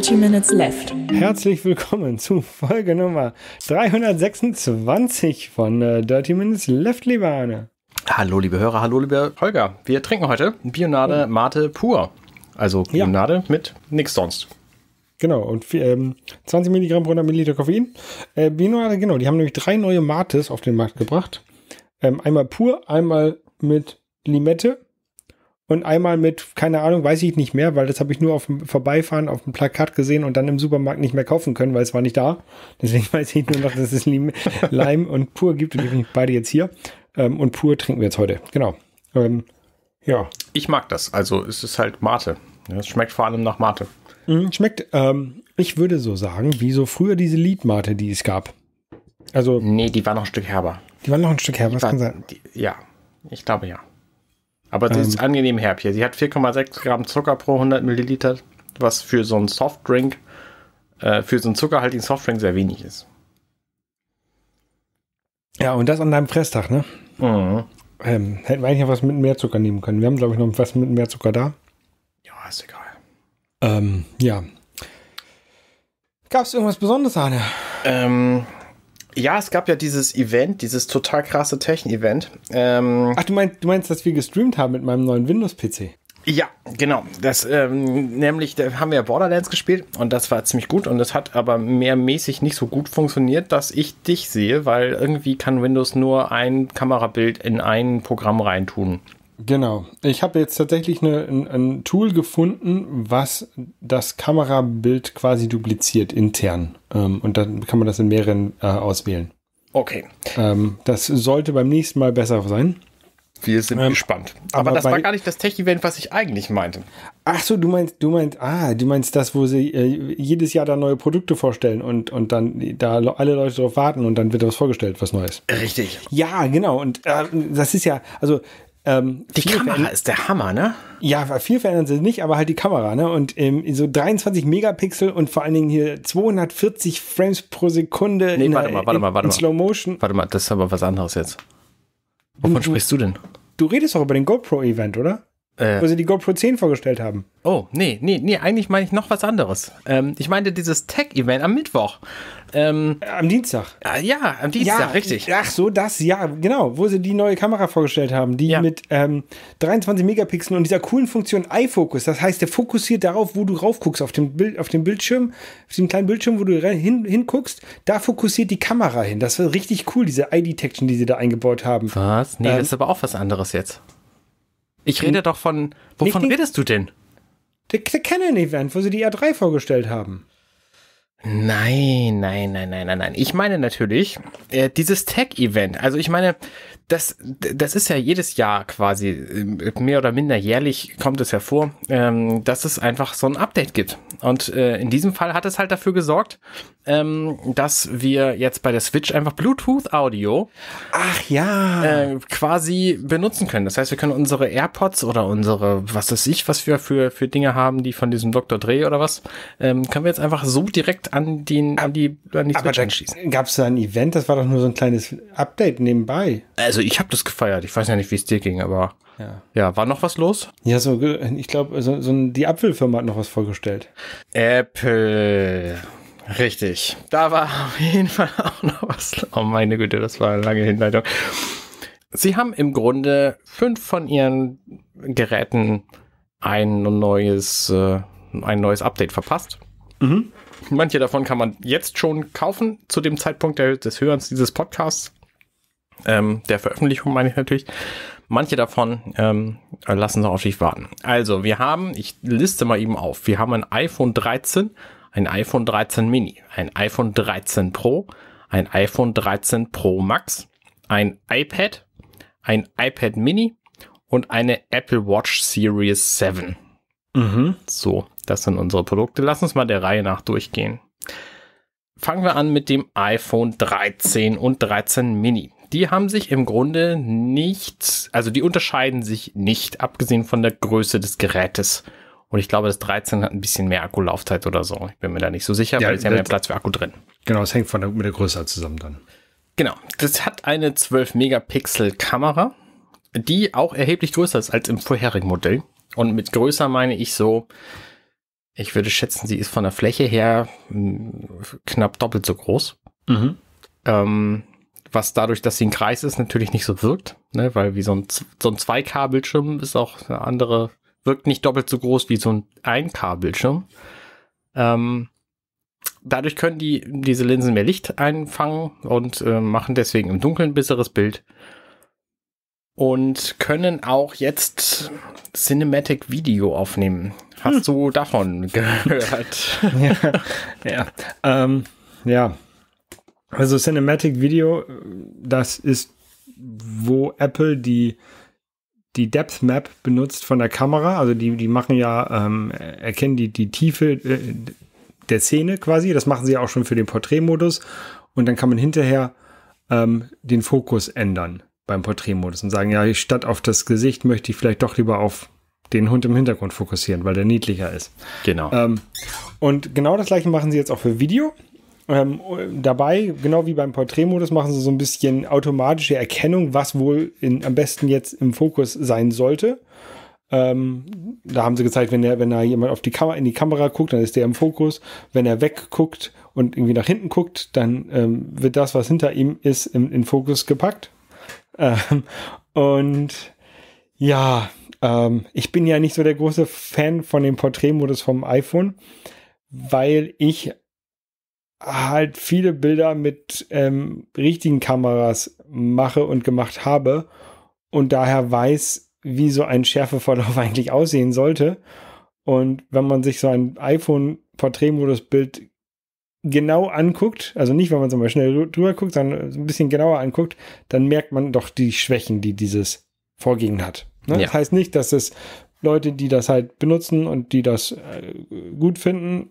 30 Minutes Left. Herzlich willkommen zu Folge Nummer 326 von äh, 30 Minutes Left, liebe Anne. Hallo, liebe Hörer, hallo, liebe Holger. Wir trinken heute Bionade oh. Mate pur. Also Bionade ja. mit nichts sonst. Genau, und ähm, 20 Milligramm pro 100 Milliliter Koffein. Äh, Bionade, genau, die haben nämlich drei neue Mates auf den Markt gebracht. Ähm, einmal pur, einmal mit Limette und einmal mit, keine Ahnung, weiß ich nicht mehr, weil das habe ich nur auf dem Vorbeifahren auf dem Plakat gesehen und dann im Supermarkt nicht mehr kaufen können, weil es war nicht da. Deswegen weiß ich nur noch, dass es Leim und Pur gibt und die sind beide jetzt hier. Ähm, und Pur trinken wir jetzt heute. Genau. Ähm, ja. Ich mag das. Also es ist halt Mate. Es schmeckt vor allem nach Mate. Mhm, schmeckt, ähm, ich würde so sagen, wie so früher diese Liedmate, die es gab. Also. Nee, die war noch ein Stück herber. Die war noch ein Stück herber, was kann sein? Die, ja, ich glaube ja. Aber sie ähm, ist angenehm herb hier. Sie hat 4,6 Gramm Zucker pro 100 Milliliter, was für so einen Softdrink, äh, für so einen zuckerhaltigen Softdrink sehr wenig ist. Ja, und das an deinem Fresstag, ne? Mhm. Ähm, hätten wir eigentlich noch was mit mehr Zucker nehmen können. Wir haben, glaube ich, noch was mit mehr Zucker da. Ja, ist egal. Ähm, ja. Gab es irgendwas Besonderes, Anne? Ähm, ja, es gab ja dieses Event, dieses total krasse Techn-Event. Ähm, Ach, du meinst, du meinst, dass wir gestreamt haben mit meinem neuen Windows-PC? Ja, genau. Das ähm, nämlich da haben wir Borderlands gespielt und das war ziemlich gut und das hat aber mehrmäßig nicht so gut funktioniert, dass ich dich sehe, weil irgendwie kann Windows nur ein Kamerabild in ein Programm reintun. Genau. Ich habe jetzt tatsächlich eine, ein, ein, Tool gefunden, was das Kamerabild quasi dupliziert intern. Ähm, und dann kann man das in mehreren äh, auswählen. Okay. Ähm, das sollte beim nächsten Mal besser sein. Wir sind ähm, gespannt. Aber, aber das war gar nicht das Tech-Event, was ich eigentlich meinte. Ach so, du meinst, du meinst, ah, du meinst das, wo sie äh, jedes Jahr da neue Produkte vorstellen und, und dann da alle Leute drauf warten und dann wird was vorgestellt, was Neues. Richtig. Ja, genau. Und äh, das ist ja, also ähm, die Kamera ist der Hammer, ne? Ja, viel verändern sie nicht, aber halt die Kamera, ne? Und ähm, so 23 Megapixel und vor allen Dingen hier 240 Frames pro Sekunde. Nee, in, warte mal, warte mal, warte in, mal. Slow Motion. Warte mal, das ist aber was anderes jetzt. Wovon du, sprichst du denn? Du redest doch über den GoPro-Event, oder? Äh. Wo sie die GoPro 10 vorgestellt haben. Oh, nee, nee, nee, eigentlich meine ich noch was anderes. Ähm, ich meinte dieses Tech-Event am Mittwoch. Ähm, am Dienstag. Ah, ja, am Dienstag, ja, richtig. Ach so, das, ja, genau, wo sie die neue Kamera vorgestellt haben, die ja. mit ähm, 23 Megapixeln und dieser coolen Funktion iFocus. Das heißt, der fokussiert darauf, wo du raufguckst, auf dem, Bild, auf dem Bildschirm, auf dem kleinen Bildschirm, wo du hin, hinguckst, da fokussiert die Kamera hin. Das war richtig cool, diese Eye-Detection, die sie da eingebaut haben. Was? Nee, ähm, das ist aber auch was anderes jetzt. Ich rede doch von. Wovon nicht, redest du denn? Der, der Canon-Event, wo sie die R3 vorgestellt haben. Nein, nein, nein, nein, nein, nein. Ich meine natürlich äh, dieses Tech-Event. Also ich meine, das, das ist ja jedes Jahr quasi, ähm, mehr oder minder jährlich kommt es hervor, ähm, dass es einfach so ein Update gibt. Und äh, in diesem Fall hat es halt dafür gesorgt, ähm, dass wir jetzt bei der Switch einfach Bluetooth-Audio Ach ja. Äh, quasi benutzen können. Das heißt, wir können unsere AirPods oder unsere, was weiß ich, was wir für, für Dinge haben, die von diesem Dr. Dreh oder was, ähm, können wir jetzt einfach so direkt an, den, an die, an die Switch anschließen. Gab es da ein Event? Das war doch nur so ein kleines Update nebenbei. Also also ich habe das gefeiert. Ich weiß ja nicht, wie es dir ging, aber ja. ja. war noch was los? Ja, so, ich glaube, so, so, die Apfelfirma hat noch was vorgestellt. Apple. Richtig. Da war auf jeden Fall auch noch was. Oh meine Güte, das war eine lange Hinleitung. Sie haben im Grunde fünf von ihren Geräten ein neues, äh, ein neues Update verpasst. Mhm. Manche davon kann man jetzt schon kaufen, zu dem Zeitpunkt des Hörens dieses Podcasts ähm, der Veröffentlichung meine ich natürlich. Manche davon ähm, lassen noch auf sich warten. Also, wir haben, ich liste mal eben auf, wir haben ein iPhone 13, ein iPhone 13 Mini, ein iPhone 13 Pro, ein iPhone 13 Pro Max, ein iPad, ein iPad Mini und eine Apple Watch Series 7. Mhm. So, das sind unsere Produkte. Lass uns mal der Reihe nach durchgehen. Fangen wir an mit dem iPhone 13 und 13 Mini die haben sich im Grunde nichts, also die unterscheiden sich nicht, abgesehen von der Größe des Gerätes. Und ich glaube, das 13 hat ein bisschen mehr Akkulaufzeit oder so. Ich bin mir da nicht so sicher, ja, weil sie haben ja Platz für Akku drin. Genau, es hängt von der, mit der Größe halt zusammen dann. Genau, das hat eine 12-Megapixel-Kamera, die auch erheblich größer ist als im vorherigen Modell. Und mit größer meine ich so, ich würde schätzen, sie ist von der Fläche her hm, knapp doppelt so groß. Mhm. Ähm, was dadurch, dass sie ein Kreis ist, natürlich nicht so wirkt, ne? weil wie so ein, so ein 2K-Bildschirm ist auch eine andere, wirkt nicht doppelt so groß wie so ein 1K-Bildschirm. Ähm, dadurch können die, diese Linsen mehr Licht einfangen und äh, machen deswegen im Dunkeln ein besseres Bild. Und können auch jetzt Cinematic Video aufnehmen. Hast hm. du davon gehört? ja, ja. Ähm, ja. Also Cinematic Video, äh, das ist, wo Apple die, die Depth Map benutzt von der Kamera. Also die, die machen ja, ähm, erkennen die, die Tiefe äh, der Szene quasi. Das machen sie auch schon für den Porträtmodus. Und dann kann man hinterher ähm, den Fokus ändern beim Porträtmodus und sagen, ja, statt auf das Gesicht möchte ich vielleicht doch lieber auf den Hund im Hintergrund fokussieren, weil der niedlicher ist. Genau. Ähm, und genau das gleiche machen sie jetzt auch für Video. Ähm, dabei, genau wie beim Porträtmodus, machen sie so ein bisschen automatische Erkennung, was wohl in, am besten jetzt im Fokus sein sollte. Ähm, da haben sie gezeigt, wenn er, wenn da jemand auf die Kamera, in die Kamera guckt, dann ist der im Fokus. Wenn er wegguckt und irgendwie nach hinten guckt, dann ähm, wird das, was hinter ihm ist, in, in Fokus gepackt. Ähm, und ja, ähm, ich bin ja nicht so der große Fan von dem Porträtmodus vom iPhone, weil ich halt viele Bilder mit ähm, richtigen Kameras mache und gemacht habe und daher weiß, wie so ein Schärfeverlauf eigentlich aussehen sollte. Und wenn man sich so ein iPhone-Porträtmodus-Bild genau anguckt, also nicht, wenn man es Beispiel schnell drüber guckt, sondern ein bisschen genauer anguckt, dann merkt man doch die Schwächen, die dieses Vorgehen hat. Ne? Ja. Das heißt nicht, dass es Leute, die das halt benutzen und die das äh, gut finden,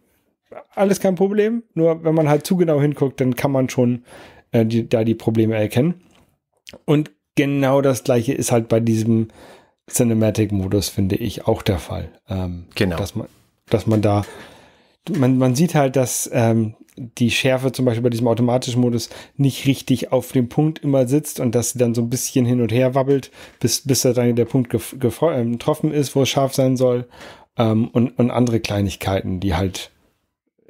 alles kein Problem. Nur wenn man halt zu genau hinguckt, dann kann man schon äh, die, da die Probleme erkennen. Und genau das gleiche ist halt bei diesem Cinematic-Modus, finde ich, auch der Fall. Ähm, genau. Dass man, dass man da, man, man sieht halt, dass ähm, die Schärfe zum Beispiel bei diesem automatischen Modus nicht richtig auf dem Punkt immer sitzt und dass sie dann so ein bisschen hin und her wabbelt, bis, bis dann der Punkt ähm, getroffen ist, wo es scharf sein soll. Ähm, und, und andere Kleinigkeiten, die halt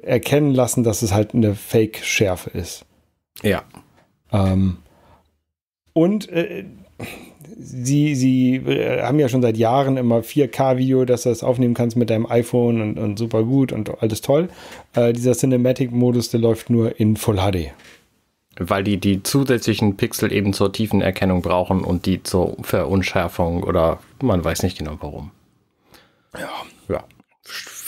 erkennen lassen, dass es halt eine Fake-Schärfe ist. Ja. Ähm, und äh, sie, sie äh, haben ja schon seit Jahren immer 4K-Video, dass du das aufnehmen kannst mit deinem iPhone und, und super gut und alles toll. Äh, dieser Cinematic-Modus, der läuft nur in Full HD. Weil die die zusätzlichen Pixel eben zur tiefen Erkennung brauchen und die zur Verunschärfung oder man weiß nicht genau warum. Ja. Ja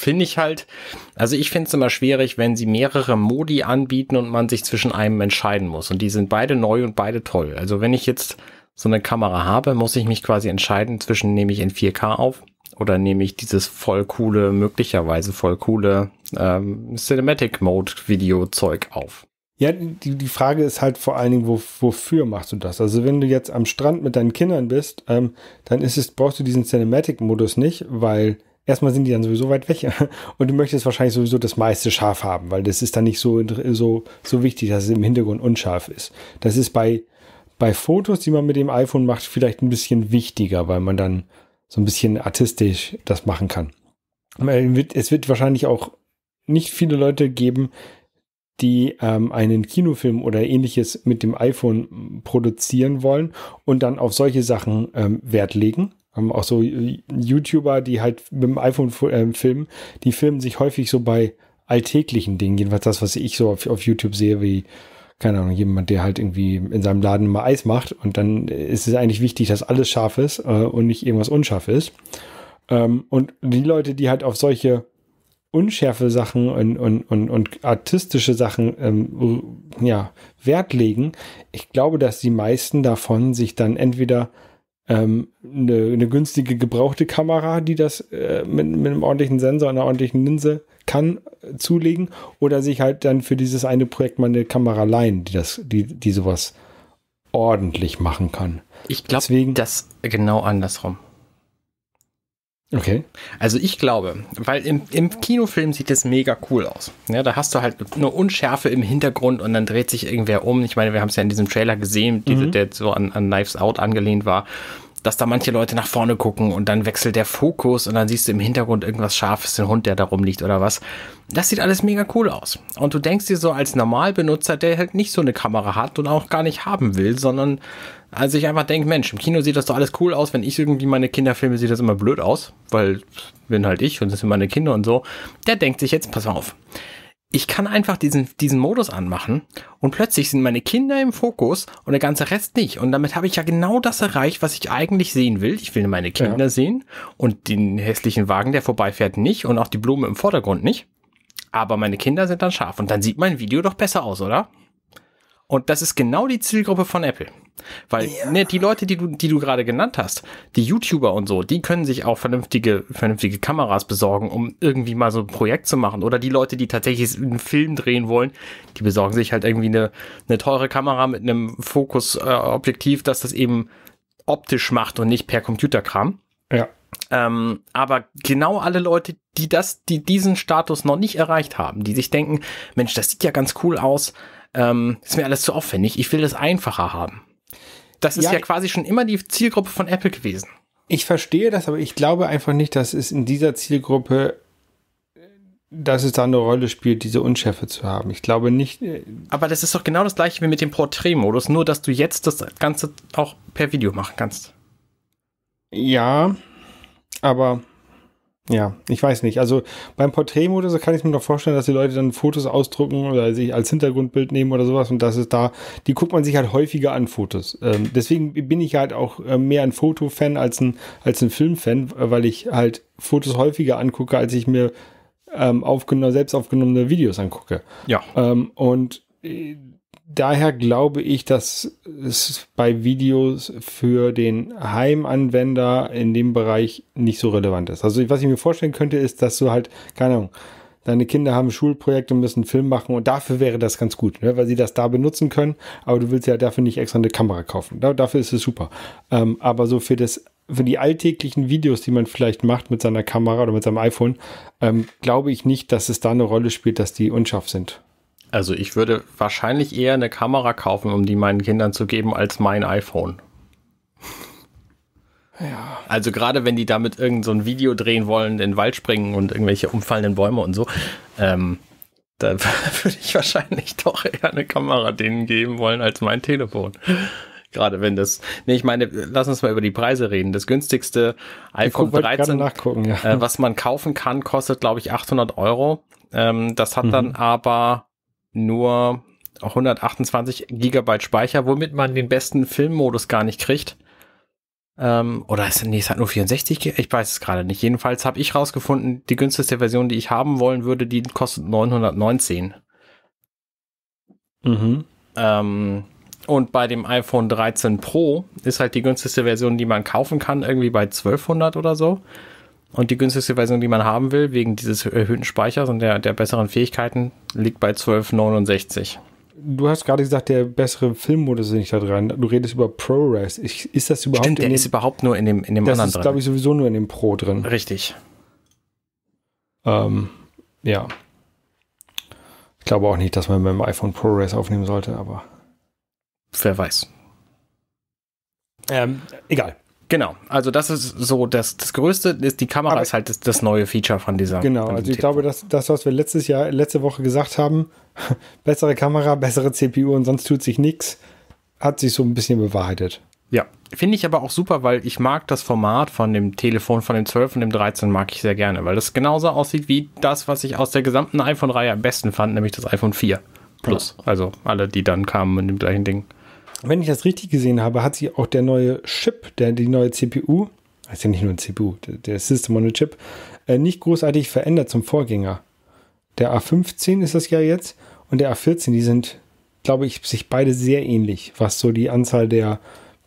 finde ich halt, also ich finde es immer schwierig, wenn sie mehrere Modi anbieten und man sich zwischen einem entscheiden muss. Und die sind beide neu und beide toll. Also wenn ich jetzt so eine Kamera habe, muss ich mich quasi entscheiden zwischen nehme ich in 4K auf oder nehme ich dieses voll coole, möglicherweise voll coole ähm, Cinematic Mode Video Zeug auf. Ja, die, die Frage ist halt vor allen Dingen, wo, wofür machst du das? Also wenn du jetzt am Strand mit deinen Kindern bist, ähm, dann ist es, brauchst du diesen Cinematic-Modus nicht, weil erstmal sind die dann sowieso weit weg und du möchtest wahrscheinlich sowieso das meiste scharf haben, weil das ist dann nicht so, so, so wichtig, dass es im Hintergrund unscharf ist. Das ist bei, bei Fotos, die man mit dem iPhone macht, vielleicht ein bisschen wichtiger, weil man dann so ein bisschen artistisch das machen kann. Es wird wahrscheinlich auch nicht viele Leute geben, die ähm, einen Kinofilm oder ähnliches mit dem iPhone produzieren wollen und dann auf solche Sachen ähm, Wert legen, haben ähm, auch so äh, YouTuber, die halt mit dem iPhone äh, filmen, die filmen sich häufig so bei alltäglichen Dingen, jedenfalls das, was ich so auf, auf YouTube sehe, wie keine Ahnung, jemand, der halt irgendwie in seinem Laden mal Eis macht und dann äh, ist es eigentlich wichtig, dass alles scharf ist äh, und nicht irgendwas unscharf ist. Ähm, und die Leute, die halt auf solche unschärfe Sachen und, und, und, und artistische Sachen ähm, ja, Wert legen, ich glaube, dass die meisten davon sich dann entweder ähm, eine, eine, günstige gebrauchte Kamera, die das äh, mit, mit, einem ordentlichen Sensor, einer ordentlichen Linse kann äh, zulegen oder sich halt dann für dieses eine Projekt mal eine Kamera leihen, die das, die, die sowas ordentlich machen kann. Ich glaube, das genau andersrum. Okay. Also ich glaube, weil im, im Kinofilm sieht es mega cool aus. Ja, da hast du halt eine Unschärfe im Hintergrund und dann dreht sich irgendwer um. Ich meine, wir haben es ja in diesem Trailer gesehen, diese, mhm. der so an, an Knives Out angelehnt war, dass da manche Leute nach vorne gucken und dann wechselt der Fokus und dann siehst du im Hintergrund irgendwas Scharfes, den Hund, der da rumliegt oder was. Das sieht alles mega cool aus. Und du denkst dir so als Normalbenutzer, der halt nicht so eine Kamera hat und auch gar nicht haben will, sondern also ich einfach denke, Mensch, im Kino sieht das doch alles cool aus. Wenn ich irgendwie meine Kinder filme, sieht das immer blöd aus, weil bin halt ich und das sind meine Kinder und so. Der denkt sich jetzt, pass auf. Ich kann einfach diesen, diesen Modus anmachen und plötzlich sind meine Kinder im Fokus und der ganze Rest nicht. Und damit habe ich ja genau das erreicht, was ich eigentlich sehen will. Ich will meine Kinder ja. sehen und den hässlichen Wagen, der vorbeifährt, nicht und auch die Blume im Vordergrund nicht. Aber meine Kinder sind dann scharf und dann sieht mein Video doch besser aus, oder? Und das ist genau die Zielgruppe von Apple. Weil ja. ne, die Leute, die du, die du gerade genannt hast, die YouTuber und so, die können sich auch vernünftige, vernünftige Kameras besorgen, um irgendwie mal so ein Projekt zu machen. Oder die Leute, die tatsächlich einen Film drehen wollen, die besorgen sich halt irgendwie eine, eine teure Kamera mit einem Fokusobjektiv, äh, dass das eben optisch macht und nicht per Computerkram. Ja. Ähm, aber genau alle Leute, die das, die diesen Status noch nicht erreicht haben, die sich denken, Mensch, das sieht ja ganz cool aus, ähm, ist mir alles zu aufwendig, ich will das einfacher haben. Das ist ja, ja quasi schon immer die Zielgruppe von Apple gewesen. Ich verstehe das, aber ich glaube einfach nicht, dass es in dieser Zielgruppe dass es da eine Rolle spielt, diese Unschärfe zu haben. Ich glaube nicht. Äh, aber das ist doch genau das gleiche wie mit dem Porträtmodus, nur dass du jetzt das Ganze auch per Video machen kannst. Ja, aber ja, ich weiß nicht. Also beim Porträtmodus kann ich mir doch vorstellen, dass die Leute dann Fotos ausdrucken oder sich als Hintergrundbild nehmen oder sowas und das ist da, die guckt man sich halt häufiger an Fotos. Ähm, deswegen bin ich halt auch äh, mehr ein Fotofan als ein, als ein Filmfan, weil ich halt Fotos häufiger angucke, als ich mir ähm, aufgenommen, selbst aufgenommene Videos angucke. Ja. Ähm, und äh, daher glaube ich, dass es bei Videos für den Heimanwender in dem Bereich nicht so relevant ist. Also was ich mir vorstellen könnte, ist, dass du halt, keine Ahnung, deine Kinder haben Schulprojekte und müssen einen Film machen und dafür wäre das ganz gut, ne, weil sie das da benutzen können, aber du willst ja dafür nicht extra eine Kamera kaufen. Da, dafür ist es super. Ähm, aber so für das für die alltäglichen Videos, die man vielleicht macht mit seiner Kamera oder mit seinem iPhone, ähm, glaube ich nicht, dass es da eine Rolle spielt, dass die unscharf sind. Also ich würde wahrscheinlich eher eine Kamera kaufen, um die meinen Kindern zu geben, als mein iPhone. Ja. Also gerade wenn die damit irgend so ein Video drehen wollen, in den Wald springen und irgendwelche umfallenden Bäume und so, ähm, da würde ich wahrscheinlich doch eher eine Kamera denen geben wollen als mein Telefon. Gerade wenn das. Nee, ich meine, lass uns mal über die Preise reden. Das günstigste iPhone 13, ja. äh, was man kaufen kann, kostet, glaube ich, 800 Euro. Ähm, das hat mhm. dann aber nur 128 Gigabyte Speicher, womit man den besten Filmmodus gar nicht kriegt. Ähm, oder ist, nee, es hat nur 64 Gigabyte, ich weiß es gerade nicht. Jedenfalls habe ich rausgefunden, die günstigste Version, die ich haben wollen würde, die kostet 919. Mhm. Ähm, und bei dem iPhone 13 Pro ist halt die günstigste Version, die man kaufen kann, irgendwie bei 1200 oder so. Und die günstigste Version, die man haben will, wegen dieses erhöhten Speichers und der, der besseren Fähigkeiten, liegt bei 1269. Du hast gerade gesagt, der bessere Filmmodus ist nicht da dran. Du redest über ProRes. Ich, ist das überhaupt Stimmt, der dem, ist überhaupt nur in dem, in dem anderen ist, drin. Das ist, glaube ich, sowieso nur in dem Pro drin. Richtig. Ähm, ja. Ich glaube auch nicht, dass man mit dem iPhone ProRes aufnehmen sollte, aber. Wer weiß. Ähm, egal. Genau, also das ist so das, das Größte, ist die Kamera Aber ist halt das, das, neue Feature von dieser. Genau, von also ich Telefon. glaube, dass das, was wir letztes Jahr, letzte Woche gesagt haben, bessere Kamera, bessere CPU und sonst tut sich nichts, hat sich so ein bisschen bewahrheitet. Ja, finde ich aber auch super, weil ich mag das Format von dem Telefon, von dem 12 und dem 13 mag ich sehr gerne, weil das genauso aussieht wie das, was ich aus der gesamten iPhone-Reihe am besten fand, nämlich das iPhone 4 Plus. Ja. Also alle, die dann kamen mit dem gleichen Ding wenn ich das richtig gesehen habe, hat sie auch der neue Chip, der, die neue CPU, heißt ja nicht nur ein CPU, der, der System on a Chip, äh, nicht großartig verändert zum Vorgänger. Der A15 ist das ja jetzt und der A14, die sind, glaube ich, sich beide sehr ähnlich, was so die Anzahl der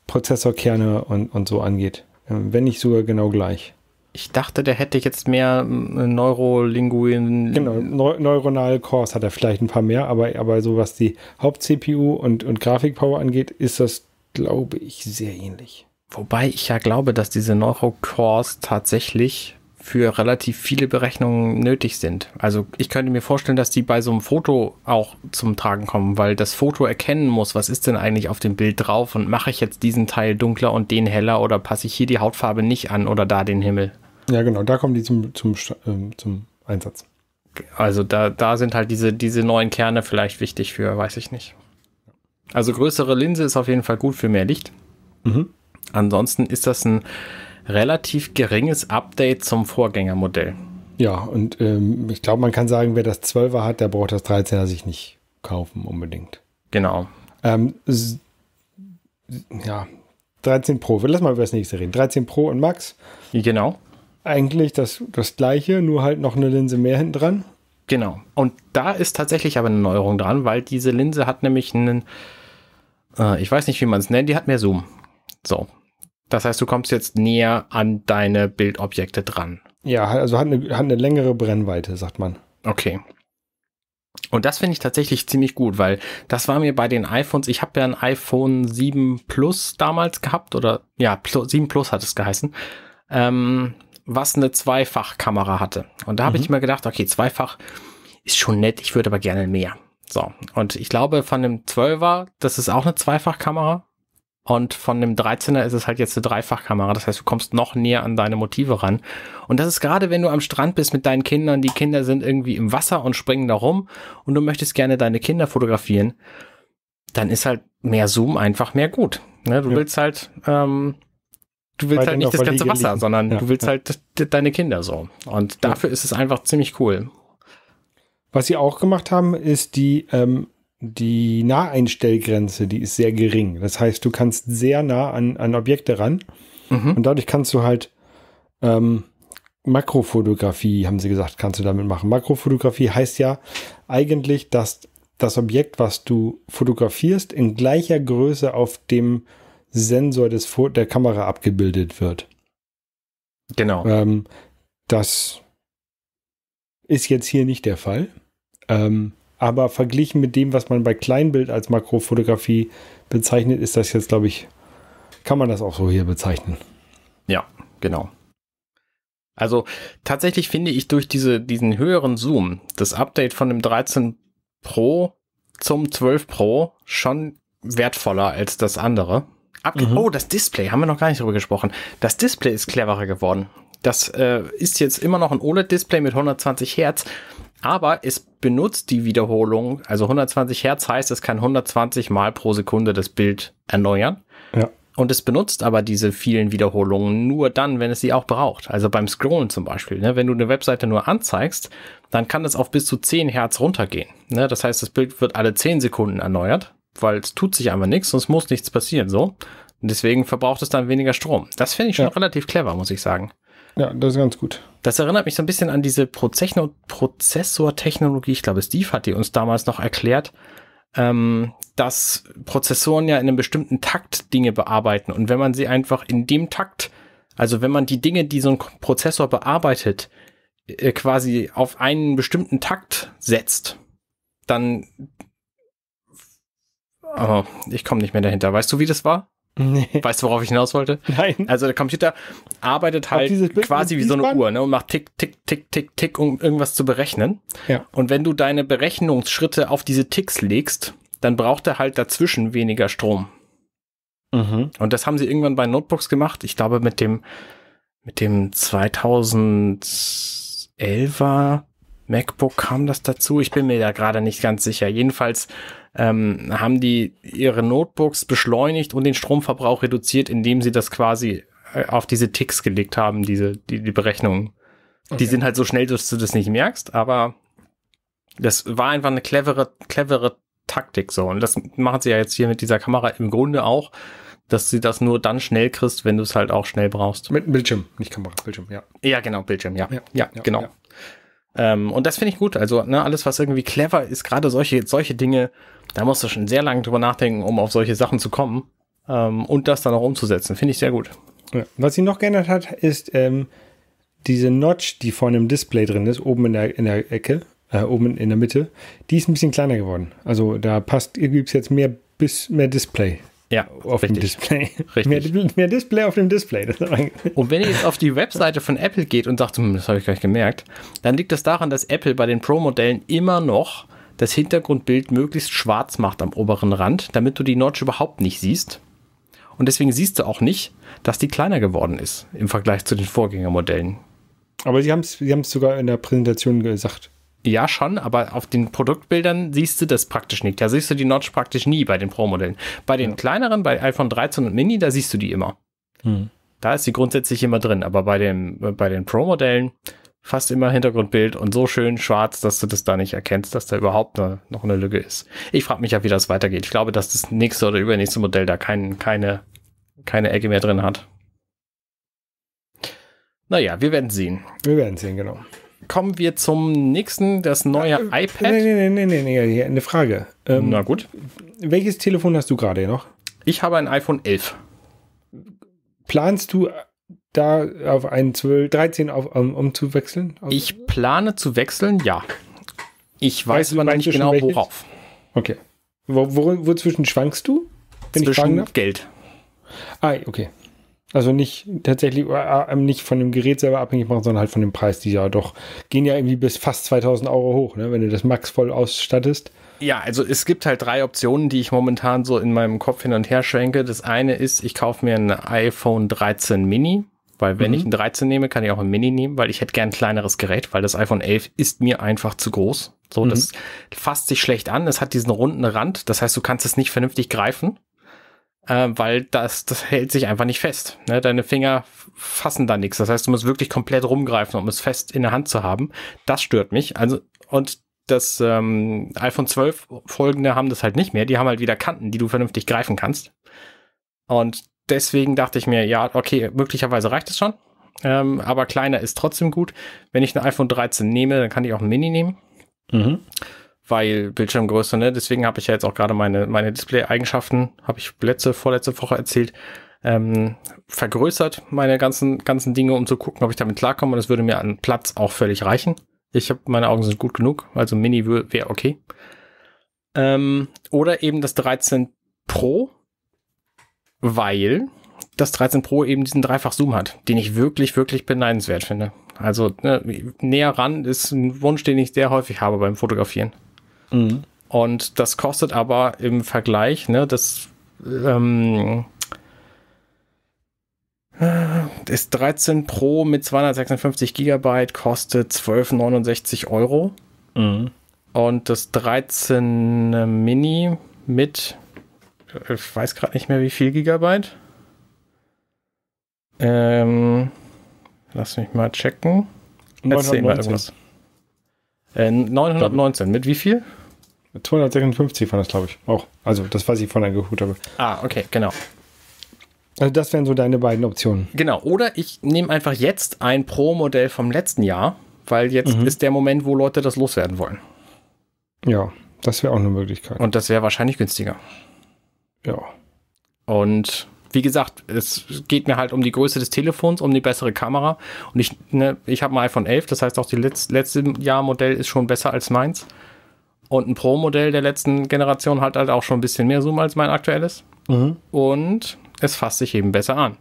Prozessorkerne und, und so angeht. Ähm, wenn nicht sogar genau gleich. Ich dachte, der hätte jetzt mehr hm, äh, Neurolinguin. Genau, Neu neuronale Cores hat er vielleicht ein paar mehr, aber, aber so was die Haupt-CPU und, und Grafikpower angeht, ist das, glaube ich, sehr ähnlich. Wobei ich ja glaube, dass diese Neurocores tatsächlich für relativ viele Berechnungen nötig sind. Also ich könnte mir vorstellen, dass die bei so einem Foto auch zum Tragen kommen, weil das Foto erkennen muss, was ist denn eigentlich auf dem Bild drauf und mache ich jetzt diesen Teil dunkler und den heller oder passe ich hier die Hautfarbe nicht an oder da den Himmel. Ja, genau, da kommen die zum, zum, ähm, zum Einsatz. Also da, da sind halt diese, diese neuen Kerne vielleicht wichtig für, weiß ich nicht. Also größere Linse ist auf jeden Fall gut für mehr Licht. Mhm. Ansonsten ist das ein relativ geringes Update zum Vorgängermodell. Ja, und ähm, ich glaube, man kann sagen, wer das 12er hat, der braucht das 13er sich nicht kaufen unbedingt. Genau. Ähm, ja, 13 Pro. Wir lassen mal über das nächste reden. 13 Pro und Max. Genau eigentlich das, das gleiche, nur halt noch eine Linse mehr hinten dran. Genau. Und da ist tatsächlich aber eine Neuerung dran, weil diese Linse hat nämlich einen, äh, ich weiß nicht, wie man es nennt, die hat mehr Zoom. So. Das heißt, du kommst jetzt näher an deine Bildobjekte dran. Ja, also hat eine, hat eine längere Brennweite, sagt man. Okay. Und das finde ich tatsächlich ziemlich gut, weil das war mir bei den iPhones, ich habe ja ein iPhone 7 Plus damals gehabt oder ja, 7 Plus hat es geheißen. Ähm, was eine Zweifachkamera hatte. Und da habe mhm. ich mir gedacht, okay, Zweifach ist schon nett, ich würde aber gerne mehr. So, und ich glaube, von dem 12er, das ist auch eine Zweifachkamera. Und von dem 13er ist es halt jetzt eine Dreifachkamera. Das heißt, du kommst noch näher an deine Motive ran. Und das ist gerade, wenn du am Strand bist mit deinen Kindern, die Kinder sind irgendwie im Wasser und springen da rum und du möchtest gerne deine Kinder fotografieren, dann ist halt mehr Zoom einfach mehr gut. Ne? Du ja. willst halt ähm, du willst halt nicht das ganze Wasser, liegen. sondern ja, du willst ja. halt deine Kinder so. Und dafür ja. ist es einfach ziemlich cool. Was sie auch gemacht haben, ist die, ähm, die Naheinstellgrenze, die ist sehr gering. Das heißt, du kannst sehr nah an, an Objekte ran mhm. und dadurch kannst du halt ähm, Makrofotografie, haben sie gesagt, kannst du damit machen. Makrofotografie heißt ja eigentlich, dass das Objekt, was du fotografierst, in gleicher Größe auf dem äh, Sensor des Fo der Kamera abgebildet wird. Genau. Ähm, das ist jetzt hier nicht der Fall. Ähm, aber verglichen mit dem, was man bei Kleinbild als Makrofotografie bezeichnet, ist das jetzt, glaube ich, kann man das auch so hier bezeichnen. Ja, genau. Also tatsächlich finde ich durch diese, diesen höheren Zoom das Update von dem 13 Pro zum 12 Pro schon wertvoller als das andere. Abge mhm. Oh, das Display, haben wir noch gar nicht drüber gesprochen. Das Display ist cleverer geworden. Das äh, ist jetzt immer noch ein OLED-Display mit 120 Hertz, aber es benutzt die Wiederholung. Also 120 Hertz heißt, es kann 120 Mal pro Sekunde das Bild erneuern. Ja. Und es benutzt aber diese vielen Wiederholungen nur dann, wenn es sie auch braucht. Also beim Scrollen zum Beispiel. Ne? Wenn du eine Webseite nur anzeigst, dann kann das auf bis zu 10 Hertz runtergehen. Ne? Das heißt, das Bild wird alle 10 Sekunden erneuert weil es tut sich einfach nichts und es muss nichts passieren, so. Und deswegen verbraucht es dann weniger Strom. Das finde ich schon ja. relativ clever, muss ich sagen. Ja, das ist ganz gut. Das erinnert mich so ein bisschen an diese Prozessortechnologie. Ich glaube, Steve hat die uns damals noch erklärt, ähm, dass Prozessoren ja in einem bestimmten Takt Dinge bearbeiten. Und wenn man sie einfach in dem Takt, also wenn man die Dinge, die so ein Prozessor bearbeitet, äh, quasi auf einen bestimmten Takt setzt, dann Oh, ich komme nicht mehr dahinter. Weißt du, wie das war? Nee. Weißt du, worauf ich hinaus wollte? Nein. Also der Computer arbeitet halt quasi wie so eine Uhr ne, und macht tick, tick, tick, tick, tick, um irgendwas zu berechnen. Ja. Und wenn du deine Berechnungsschritte auf diese Ticks legst, dann braucht er halt dazwischen weniger Strom. Mhm. Und das haben sie irgendwann bei Notebooks gemacht. Ich glaube, mit dem, mit dem 2011er MacBook kam das dazu. Ich bin mir da gerade nicht ganz sicher. Jedenfalls ähm, haben die ihre Notebooks beschleunigt und den Stromverbrauch reduziert, indem sie das quasi äh, auf diese Ticks gelegt haben, diese, die, die Berechnungen. Okay. Die sind halt so schnell, dass du das nicht merkst, aber das war einfach eine clevere, clevere Taktik so. Und das machen sie ja jetzt hier mit dieser Kamera im Grunde auch, dass sie das nur dann schnell kriegst, wenn du es halt auch schnell brauchst. Mit Bildschirm, nicht Kamera, Bildschirm, ja. Ja, genau, Bildschirm, ja. Ja, ja, ja genau. Ja. Ähm, und das finde ich gut. Also, ne, alles, was irgendwie clever ist, gerade solche, solche Dinge da musst du schon sehr lange drüber nachdenken, um auf solche Sachen zu kommen ähm, und das dann auch umzusetzen. Finde ich sehr gut. Ja. Was sie noch geändert hat, ist ähm, diese Notch, die vorne im Display drin ist, oben in der, in der Ecke, äh, oben in der Mitte, die ist ein bisschen kleiner geworden. Also da passt, gibt es jetzt mehr, bis, mehr Display. Ja, auf richtig. dem Display. Richtig. Mehr, mehr, Display auf dem Display. und wenn ihr jetzt auf die Webseite von Apple geht und sagt, hm, das habe ich gleich gemerkt, dann liegt das daran, dass Apple bei den Pro-Modellen immer noch das Hintergrundbild möglichst schwarz macht am oberen Rand, damit du die Notch überhaupt nicht siehst. Und deswegen siehst du auch nicht, dass die kleiner geworden ist im Vergleich zu den Vorgängermodellen. Aber sie haben es sie sogar in der Präsentation gesagt. Ja, schon, aber auf den Produktbildern siehst du das praktisch nicht. Da siehst du die Notch praktisch nie bei den Pro-Modellen. Bei den ja. kleineren, bei iPhone 13 und Mini, da siehst du die immer. Hm. Da ist sie grundsätzlich immer drin, aber bei, dem, äh, bei den Pro-Modellen, fast immer Hintergrundbild und so schön schwarz, dass du das da nicht erkennst, dass da überhaupt eine, noch eine Lücke ist. Ich frage mich ja, wie das weitergeht. Ich glaube, dass das nächste oder übernächste Modell da kein, keine, keine Ecke mehr drin hat. Naja, wir werden sehen. Wir werden sehen, genau. Kommen wir zum nächsten, das neue äh, äh iPad. Nein, nein, nein, nein, nee, eine Frage. Ähm, Na gut. Welches Telefon hast du gerade noch? Ich habe ein iPhone 11. Planst du da auf einen 12, 13 auf, um, um zu wechseln? ich plane zu wechseln, ja. Ich weiß, aber nicht genau, worauf. Okay. Wo, wo, wozwischen schwankst du? Wenn zwischen Geld. Ah, okay. Also nicht tatsächlich, äh, nicht von dem Gerät selber abhängig machen, sondern halt von dem Preis, die ja doch gehen ja irgendwie bis fast 2000 Euro hoch, ne, wenn du das Max voll ausstattest. Ja, also es gibt halt drei Optionen, die ich momentan so in meinem Kopf hin und her schwenke. Das eine ist, ich kaufe mir ein iPhone 13 Mini. Weil wenn mhm. ich ein 13 nehme, kann ich auch ein Mini nehmen, weil ich hätte gern ein kleineres Gerät, weil das iPhone 11 ist mir einfach zu groß. So, mhm. das fasst sich schlecht an. Es hat diesen runden Rand. Das heißt, du kannst es nicht vernünftig greifen, äh, weil das, das hält sich einfach nicht fest. Ne? Deine Finger fassen da nichts. Das heißt, du musst wirklich komplett rumgreifen, um es fest in der Hand zu haben. Das stört mich. Also, und das ähm, iPhone 12 folgende haben das halt nicht mehr. Die haben halt wieder Kanten, die du vernünftig greifen kannst. Und deswegen dachte ich mir, ja, okay, möglicherweise reicht es schon. Ähm, aber kleiner ist trotzdem gut. Wenn ich ein iPhone 13 nehme, dann kann ich auch ein Mini nehmen. Mhm. Weil Bildschirmgröße, ne? Deswegen habe ich ja jetzt auch gerade meine, meine Display-Eigenschaften, habe ich letzte, vorletzte Woche erzählt, ähm, vergrößert, meine ganzen, ganzen Dinge, um zu gucken, ob ich damit klarkomme. Und es würde mir an Platz auch völlig reichen. Ich habe, meine Augen sind gut genug, also Mini wäre okay. Ähm, oder eben das 13 Pro, weil das 13 Pro eben diesen Dreifach-Zoom hat, den ich wirklich, wirklich beneidenswert finde. Also ne, näher ran ist ein Wunsch, den ich sehr häufig habe beim Fotografieren. Mhm. Und das kostet aber im Vergleich, ne, das ähm, äh, ist 13 Pro mit 256 GB kostet 12,69 Euro. Mhm. Und das 13 Mini mit ich weiß gerade nicht mehr, wie viel Gigabyte. Ähm, lass mich mal checken. 919. mal irgendwas. Äh, 919, mit wie viel? 256 waren das, glaube ich, auch. Also das, was ich vorhin geholt habe. Ah, okay, genau. Also das wären so deine beiden Optionen. Genau, oder ich nehme einfach jetzt ein Pro-Modell vom letzten Jahr, weil jetzt mhm. ist der Moment, wo Leute das loswerden wollen. Ja, das wäre auch eine Möglichkeit. Und das wäre wahrscheinlich günstiger. Ja. Und wie gesagt, es geht mir halt um die Größe des Telefons, um die bessere Kamera. Und ich, ne, ich habe ein iPhone 11, das heißt auch das Letz letzte Jahr Modell ist schon besser als meins. Und ein Pro-Modell der letzten Generation hat halt auch schon ein bisschen mehr Zoom als mein aktuelles. Mhm. Und es fasst sich eben besser an.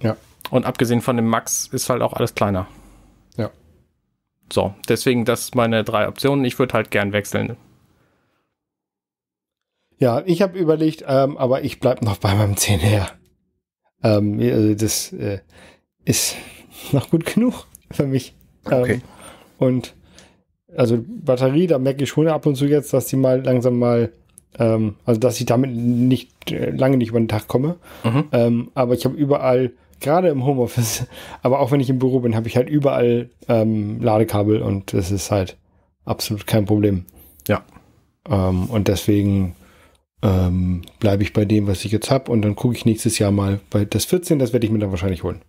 Ja. Und abgesehen von dem Max ist halt auch alles kleiner. Ja. So, deswegen das meine drei Optionen. Ich würde halt gern wechseln. Ja, ich habe überlegt, ähm, aber ich bleibe noch bei meinem 10 her. Ähm, also das äh, ist noch gut genug für mich. Ähm, okay. Und also Batterie, da merke ich schon ab und zu jetzt, dass die mal langsam mal, ähm, also dass ich damit nicht äh, lange nicht über den Tag komme. Mhm. Ähm, aber ich habe überall, gerade im Homeoffice, aber auch wenn ich im Büro bin, habe ich halt überall ähm, Ladekabel und das ist halt absolut kein Problem. Ja. Ähm, und deswegen ähm, bleibe ich bei dem, was ich jetzt habe und dann gucke ich nächstes Jahr mal, weil das 14, das werde ich mir dann wahrscheinlich holen.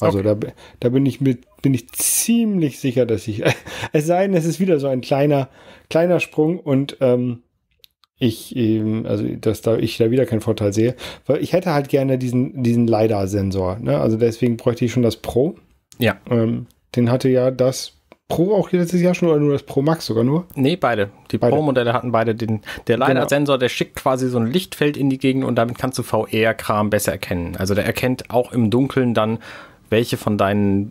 Also okay. da, da bin ich mit, bin ich ziemlich sicher, dass ich, es sei denn, es ist wieder so ein kleiner, kleiner Sprung und ähm, ich eben, ähm, also dass da ich da wieder keinen Vorteil sehe, weil ich hätte halt gerne diesen, diesen LiDAR-Sensor, ne? Also deswegen bräuchte ich schon das Pro. Ja. Ähm, den hatte ja das Pro auch letztes Jahr schon oder nur das Pro Max sogar nur? Nee, beide. Die Pro-Modelle hatten beide den. Der LiDAR-Sensor, genau. der schickt quasi so ein Lichtfeld in die Gegend und damit kannst du VR-Kram e besser erkennen. Also der erkennt auch im Dunkeln dann, welche von deinen,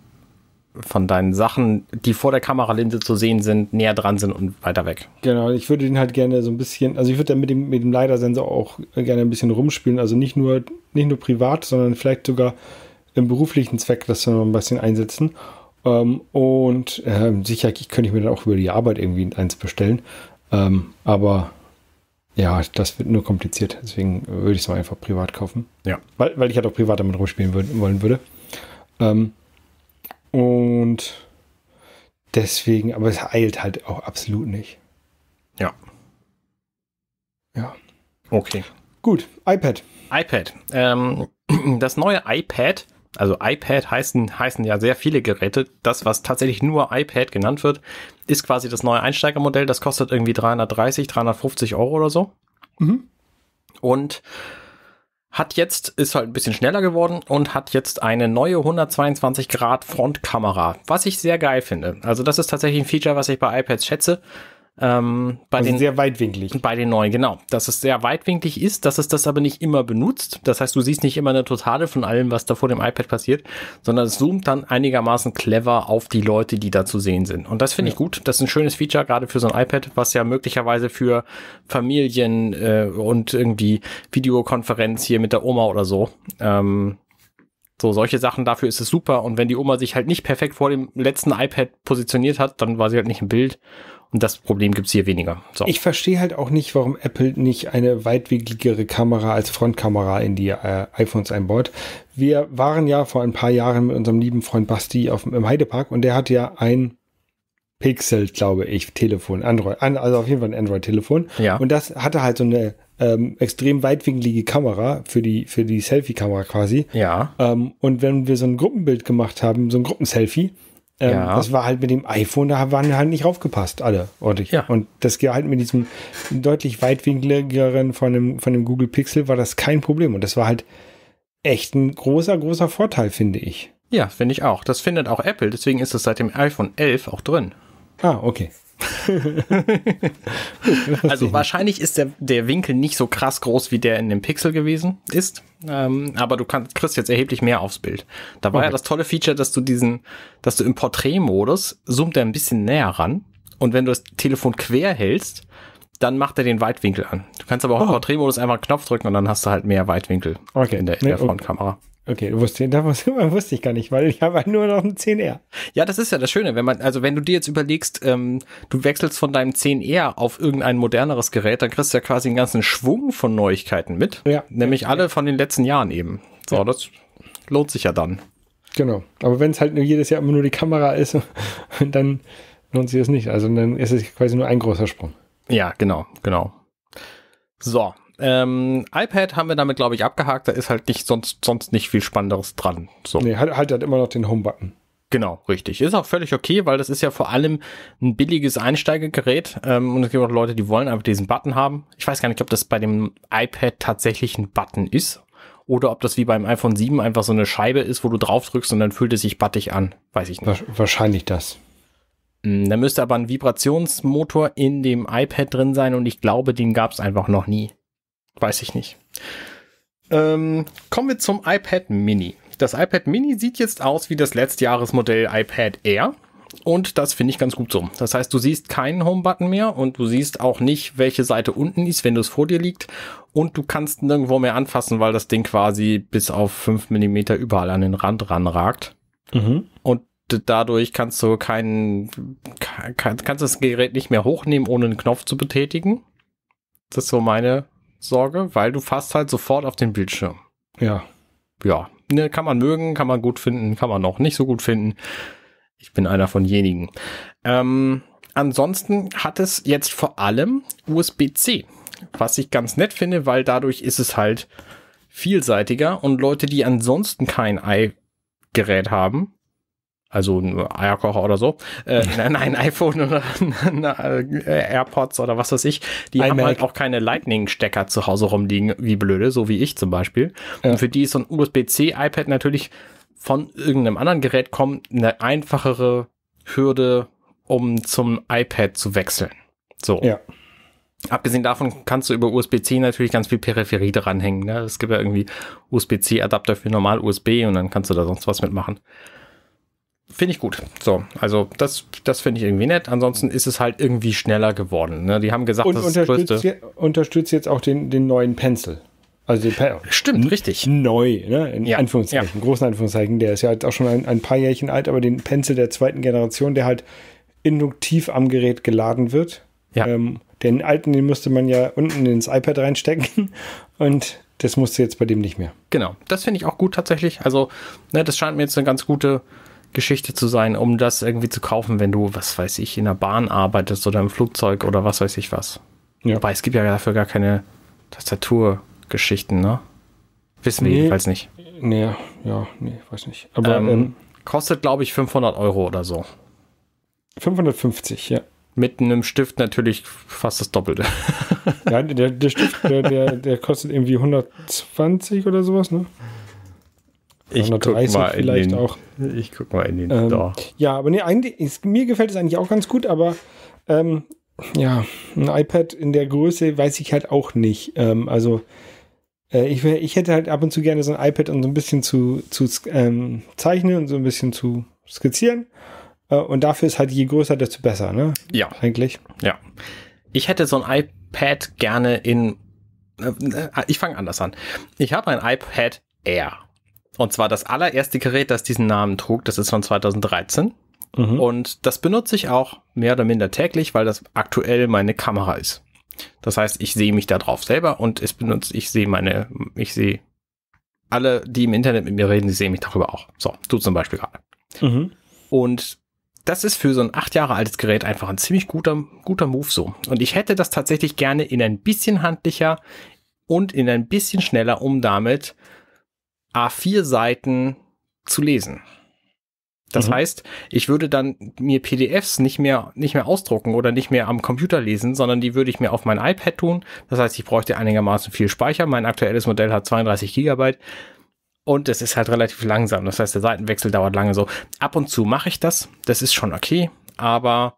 von deinen Sachen, die vor der Kameralinse zu sehen sind, näher dran sind und weiter weg. Genau, ich würde den halt gerne so ein bisschen, also ich würde da mit dem, mit dem LiDAR-Sensor auch gerne ein bisschen rumspielen. Also nicht nur, nicht nur privat, sondern vielleicht sogar im beruflichen Zweck das noch ein bisschen einsetzen. Ähm, und ähm, sicher könnte ich mir dann auch über die Arbeit irgendwie eins bestellen. Ähm, aber ja, das wird nur kompliziert. Deswegen würde ich es mal einfach privat kaufen. Ja. Weil, weil ich halt auch privat damit rumspielen würd, wollen würde. Ähm, und deswegen, aber es eilt halt auch absolut nicht. Ja. Ja. Okay. Gut, iPad. iPad. Ähm, das neue iPad also iPad heißen, heißen ja sehr viele Geräte. Das, was tatsächlich nur iPad genannt wird, ist quasi das neue Einsteigermodell. Das kostet irgendwie 330, 350 Euro oder so. Mhm. Und hat jetzt, ist halt ein bisschen schneller geworden und hat jetzt eine neue 122 Grad Frontkamera, was ich sehr geil finde. Also das ist tatsächlich ein Feature, was ich bei iPads schätze. Ähm, bei also den, sehr weitwinklig. Bei den neuen, genau. Dass es sehr weitwinklig ist, dass es das aber nicht immer benutzt. Das heißt, du siehst nicht immer eine Totale von allem, was da vor dem iPad passiert, sondern es zoomt dann einigermaßen clever auf die Leute, die da zu sehen sind. Und das finde ja. ich gut. Das ist ein schönes Feature, gerade für so ein iPad, was ja möglicherweise für Familien äh, und irgendwie Videokonferenz hier mit der Oma oder so. Ähm, so, solche Sachen, dafür ist es super. Und wenn die Oma sich halt nicht perfekt vor dem letzten iPad positioniert hat, dann war sie halt nicht im Bild das Problem gibt es hier weniger. So. Ich verstehe halt auch nicht, warum Apple nicht eine weitwinkligere Kamera als Frontkamera in die äh, iPhones einbaut. Wir waren ja vor ein paar Jahren mit unserem lieben Freund Basti auf, im Heidepark und der hatte ja ein Pixel, glaube ich, Telefon, Android, also auf jeden Fall ein Android-Telefon. Ja. Und das hatte halt so eine ähm, extrem weitwinklige Kamera für die, für die Selfie-Kamera quasi. Ja. Ähm, und wenn wir so ein Gruppenbild gemacht haben, so ein Gruppenselfie, ähm, ja. Das war halt mit dem iPhone, da waren halt nicht raufgepasst, alle ordentlich. Ja. Und das geht halt mit diesem deutlich weitwinkligeren von dem, von dem Google Pixel war das kein Problem. Und das war halt echt ein großer, großer Vorteil, finde ich. Ja, finde ich auch. Das findet auch Apple, deswegen ist es seit dem iPhone 11 auch drin. Ah, okay. also wahrscheinlich ist der, der Winkel nicht so krass groß, wie der in dem Pixel gewesen ist. Ähm, aber du kannst, kriegst jetzt erheblich mehr aufs Bild. Da war okay. ja das tolle Feature, dass du diesen, dass du im Porträtmodus zoomt er ein bisschen näher ran. Und wenn du das Telefon quer hältst, dann macht er den Weitwinkel an. Du kannst aber auch oh. im Porträtmodus einfach einen Knopf drücken und dann hast du halt mehr Weitwinkel okay. in der, in der nee, Frontkamera. Okay. Okay, du wusstest, da wusste ich gar nicht, weil ich habe nur noch ein 10R. Ja, das ist ja das Schöne, wenn man, also wenn du dir jetzt überlegst, ähm, du wechselst von deinem 10R auf irgendein moderneres Gerät, dann kriegst du ja quasi einen ganzen Schwung von Neuigkeiten mit. Ja. Nämlich ja. alle von den letzten Jahren eben. So, ja. das lohnt sich ja dann. Genau. Aber wenn es halt nur jedes Jahr immer nur die Kamera ist, dann lohnt sich das nicht. Also dann ist es quasi nur ein großer Sprung. Ja, genau, genau. So, ähm, iPad haben wir damit, glaube ich, abgehakt. Da ist halt nicht sonst, sonst nicht viel Spannenderes dran. So. Nee, halt, halt, halt immer noch den Home-Button. Genau, richtig. Ist auch völlig okay, weil das ist ja vor allem ein billiges Einsteigergerät. Ähm, und es gibt auch Leute, die wollen einfach diesen Button haben. Ich weiß gar nicht, ob das bei dem iPad tatsächlich ein Button ist. Oder ob das wie beim iPhone 7 einfach so eine Scheibe ist, wo du drauf drückst und dann fühlt es sich battig an. Weiß ich nicht. Wahrscheinlich das. Hm, da müsste aber ein Vibrationsmotor in dem iPad drin sein und ich glaube, den gab es einfach noch nie. Weiß ich nicht. Ähm, kommen wir zum iPad Mini. Das iPad Mini sieht jetzt aus wie das letztjahresmodell iPad Air. Und das finde ich ganz gut so. Das heißt, du siehst keinen Home-Button mehr und du siehst auch nicht, welche Seite unten ist, wenn du es vor dir liegt. Und du kannst nirgendwo mehr anfassen, weil das Ding quasi bis auf 5 mm überall an den Rand ranragt. Mhm. Und dadurch kannst du keinen, kann, kannst das Gerät nicht mehr hochnehmen, ohne einen Knopf zu betätigen. Das ist so meine Sorge, weil du fasst halt sofort auf den Bildschirm. Ja. Ja. Ne, kann man mögen, kann man gut finden, kann man auch nicht so gut finden. Ich bin einer von jenigen. Ähm, ansonsten hat es jetzt vor allem USB-C, was ich ganz nett finde, weil dadurch ist es halt vielseitiger und Leute, die ansonsten kein i-Gerät haben, also ein Eierkocher oder so, äh, mhm. nein, ein iPhone oder äh, AirPods oder was weiß ich, die iMac. haben halt auch keine Lightning-Stecker zu Hause rumliegen, wie blöde, so wie ich zum Beispiel. Ja. Und für die ist so ein USB-C-iPad natürlich von irgendeinem anderen Gerät kommt, eine einfachere Hürde, um zum iPad zu wechseln. So. Ja. Abgesehen davon kannst du über USB-C natürlich ganz viel Peripherie dranhängen. Ne? Es gibt ja irgendwie USB-C-Adapter für normal USB und dann kannst du da sonst was mitmachen finde ich gut. So, also das, das finde ich irgendwie nett. Ansonsten ist es halt irgendwie schneller geworden. Ne? Die haben gesagt, Und das unterstützt, das Größte. Je, unterstützt jetzt auch den, den neuen Pencil. Also Pe Stimmt, richtig. Neu, ne? in ja, Anführungszeichen, ja. großen Anführungszeichen. Der ist ja halt auch schon ein, ein paar Jährchen alt, aber den Pencil der zweiten Generation, der halt induktiv am Gerät geladen wird. Ja. Ähm, den alten, den musste man ja unten ins iPad reinstecken und das musste jetzt bei dem nicht mehr. Genau, das finde ich auch gut tatsächlich. Also, ne, das scheint mir jetzt eine ganz gute Geschichte zu sein, um das irgendwie zu kaufen, wenn du, was weiß ich, in der Bahn arbeitest oder im Flugzeug oder was weiß ich was. Ja. Wobei es gibt ja dafür gar keine Tastaturgeschichten, ne? Wissen nee. wir jedenfalls nicht. Nee, ja, nee, weiß nicht. Aber ähm, ähm, kostet, glaube ich, 500 Euro oder so. 550, ja. Mit einem Stift natürlich fast das Doppelte. ja, der, der Stift, der, der, der kostet irgendwie 120 oder sowas, ne? Ich guck mal vielleicht den, auch. Ich guck mal in den ähm, Store. Ja, aber nee, eigentlich, ist, mir gefällt es eigentlich auch ganz gut, aber ähm, ja, ein iPad in der Größe weiß ich halt auch nicht. Ähm, also äh, ich, ich hätte halt ab und zu gerne so ein iPad, um so ein bisschen zu, zu ähm, zeichnen und so ein bisschen zu skizzieren. Äh, und dafür ist halt je größer, desto besser, ne? Ja. Eigentlich. Ja. Ich hätte so ein iPad gerne in. Äh, äh ich fange anders an. Ich habe ein iPad Air. Und zwar das allererste Gerät, das diesen Namen trug, das ist von 2013. Mhm. Und das benutze ich auch mehr oder minder täglich, weil das aktuell meine Kamera ist. Das heißt, ich sehe mich da drauf selber und es benutzt, ich sehe meine, ich sehe alle, die im Internet mit mir reden, die sehen mich darüber auch. So, du zum Beispiel gerade. Mhm. Und das ist für so ein acht Jahre altes Gerät einfach ein ziemlich guter, guter Move so. Und ich hätte das tatsächlich gerne in ein bisschen handlicher und in ein bisschen schneller, um damit A4 Seiten zu lesen. Das mhm. heißt, ich würde dann mir PDFs nicht mehr, nicht mehr ausdrucken oder nicht mehr am Computer lesen, sondern die würde ich mir auf mein iPad tun. Das heißt, ich bräuchte einigermaßen viel Speicher. Mein aktuelles Modell hat 32 Gigabyte. Und es ist halt relativ langsam. Das heißt, der Seitenwechsel dauert lange so. Ab und zu mache ich das. Das ist schon okay. Aber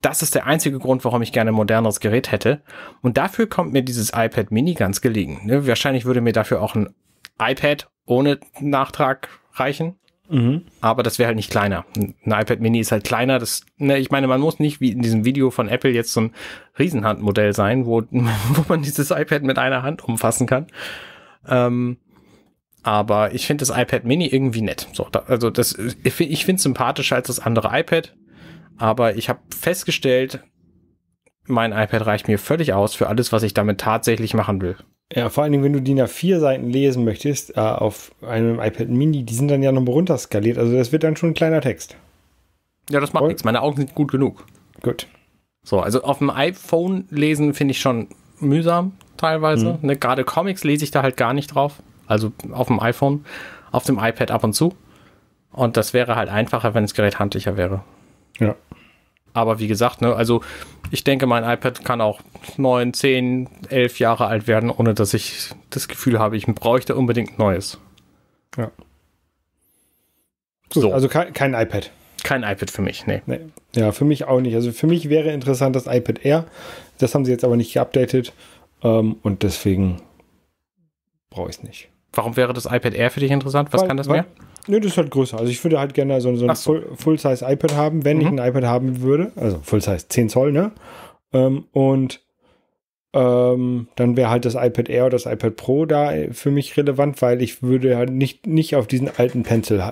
das ist der einzige Grund, warum ich gerne ein moderneres Gerät hätte. Und dafür kommt mir dieses iPad Mini ganz gelegen. Ne, wahrscheinlich würde mir dafür auch ein iPad ohne Nachtrag reichen. Mhm. Aber das wäre halt nicht kleiner. Ein iPad Mini ist halt kleiner. Das, ne, ich meine, man muss nicht wie in diesem Video von Apple jetzt so ein Riesenhandmodell sein, wo, wo man dieses iPad mit einer Hand umfassen kann. Ähm, aber ich finde das iPad Mini irgendwie nett. So, da, also das, ich finde es sympathischer als das andere iPad. Aber ich habe festgestellt, mein iPad reicht mir völlig aus für alles, was ich damit tatsächlich machen will. Ja, vor allen Dingen, wenn du die nach vier seiten lesen möchtest, äh, auf einem iPad Mini, die sind dann ja nochmal runterskaliert. Also das wird dann schon ein kleiner Text. Ja, das macht Voll. nichts. Meine Augen sind gut genug. Gut. So, also auf dem iPhone lesen finde ich schon mühsam teilweise. Mhm. Ne? Gerade Comics lese ich da halt gar nicht drauf. Also auf dem iPhone, auf dem iPad ab und zu. Und das wäre halt einfacher, wenn das Gerät handlicher wäre. Ja. Aber wie gesagt, ne, also ich denke, mein iPad kann auch 9, 10, 11 Jahre alt werden, ohne dass ich das Gefühl habe, ich bräuchte unbedingt Neues. Ja. Gut, so. Also kein, kein, iPad. Kein iPad für mich, nee. nee. Ja, für mich auch nicht. Also für mich wäre interessant das iPad Air. Das haben sie jetzt aber nicht geupdatet. Ähm, und deswegen brauche ich es nicht. Warum wäre das iPad Air für dich interessant? Was weil, kann das weil, mehr? Nö, nee, das ist halt größer. Also ich würde halt gerne so, so ein so. Full-Size iPad haben, wenn mhm. ich ein iPad haben würde. Also Full-Size 10 Zoll, ne? Ähm, und ähm, dann wäre halt das iPad Air oder das iPad Pro da äh, für mich relevant, weil ich würde halt nicht, nicht auf diesen alten Pencil äh,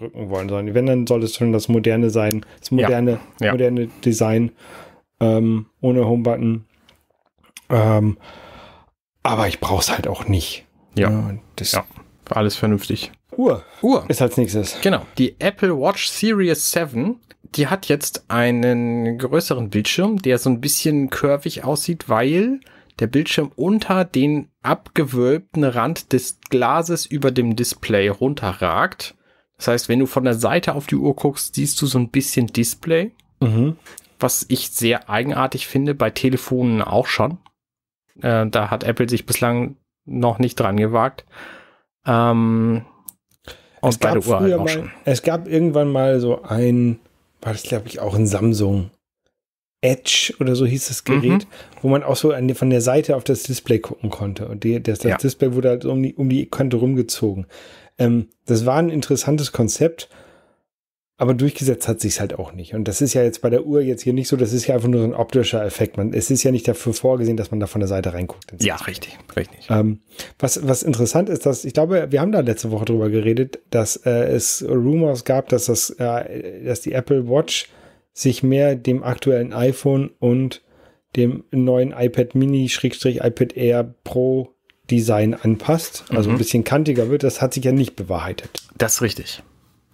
rücken wollen, sondern wenn, dann soll es schon das moderne sein, das moderne, ja. Ja. moderne Design ähm, ohne Homebutton. Ähm, aber ich brauche es halt auch nicht. Ja. ja, ne? das, ja. alles vernünftig. Uhr. Uhr. Ist als nächstes. Genau. Die Apple Watch Series 7, die hat jetzt einen größeren Bildschirm, der so ein bisschen curvig aussieht, weil der Bildschirm unter den abgewölbten Rand des Glases über dem Display runterragt. Das heißt, wenn du von der Seite auf die Uhr guckst, siehst du so ein bisschen Display. Mhm. Was ich sehr eigenartig finde, bei Telefonen auch schon. Äh, da hat Apple sich bislang noch nicht dran gewagt. Ähm, und es gab halt früher mal, es gab irgendwann mal so ein, war das glaube ich auch ein Samsung Edge oder so hieß das mhm. Gerät, mhm. wo man auch so an, von der Seite auf das Display gucken konnte. Und die, das, das ja. Display wurde halt um die, um die Kante rumgezogen. Ähm, das war ein interessantes Konzept aber durchgesetzt hat sich's halt auch nicht. Und das ist ja jetzt bei der Uhr jetzt hier nicht so, das ist ja einfach nur so ein optischer Effekt. Man, es ist ja nicht dafür vorgesehen, dass man da von der Seite reinguckt. Ja, richtig, richtig. Ähm, was, was interessant ist, dass, ich glaube, wir haben da letzte Woche drüber geredet, dass äh, es Rumors gab, dass das, äh, dass die Apple Watch sich mehr dem aktuellen iPhone und dem neuen iPad Mini iPad Air Pro Design anpasst. Also mhm. ein bisschen kantiger wird. Das hat sich ja nicht bewahrheitet. Das ist richtig.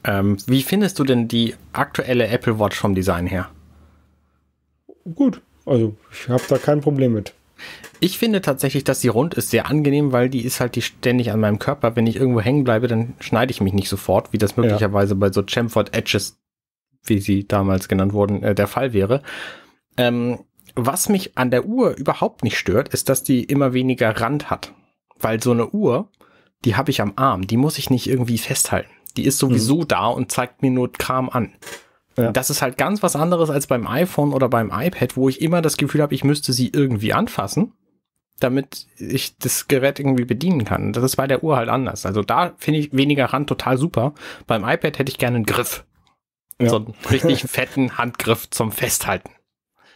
Ähm, wie findest du denn die aktuelle Apple Watch vom Design her? Gut, also ich habe da kein Problem mit. Ich finde tatsächlich, dass die rund ist sehr angenehm, weil die ist halt die ständig an meinem Körper. Wenn ich irgendwo hängen bleibe, dann schneide ich mich nicht sofort, wie das möglicherweise ja. bei so Chamford Edges, wie sie damals genannt wurden, äh, der Fall wäre. Ähm, was mich an der Uhr überhaupt nicht stört, ist, dass die immer weniger Rand hat. Weil so eine Uhr, die habe ich am Arm, die muss ich nicht irgendwie festhalten. Die ist sowieso mhm. da und zeigt mir nur Kram an. Ja. Das ist halt ganz was anderes als beim iPhone oder beim iPad, wo ich immer das Gefühl habe, ich müsste sie irgendwie anfassen, damit ich das Gerät irgendwie bedienen kann. Das ist bei der Uhr halt anders. Also da finde ich weniger Rand total super. Beim iPad hätte ich gerne einen Griff. Ja. So einen richtig fetten Handgriff zum Festhalten.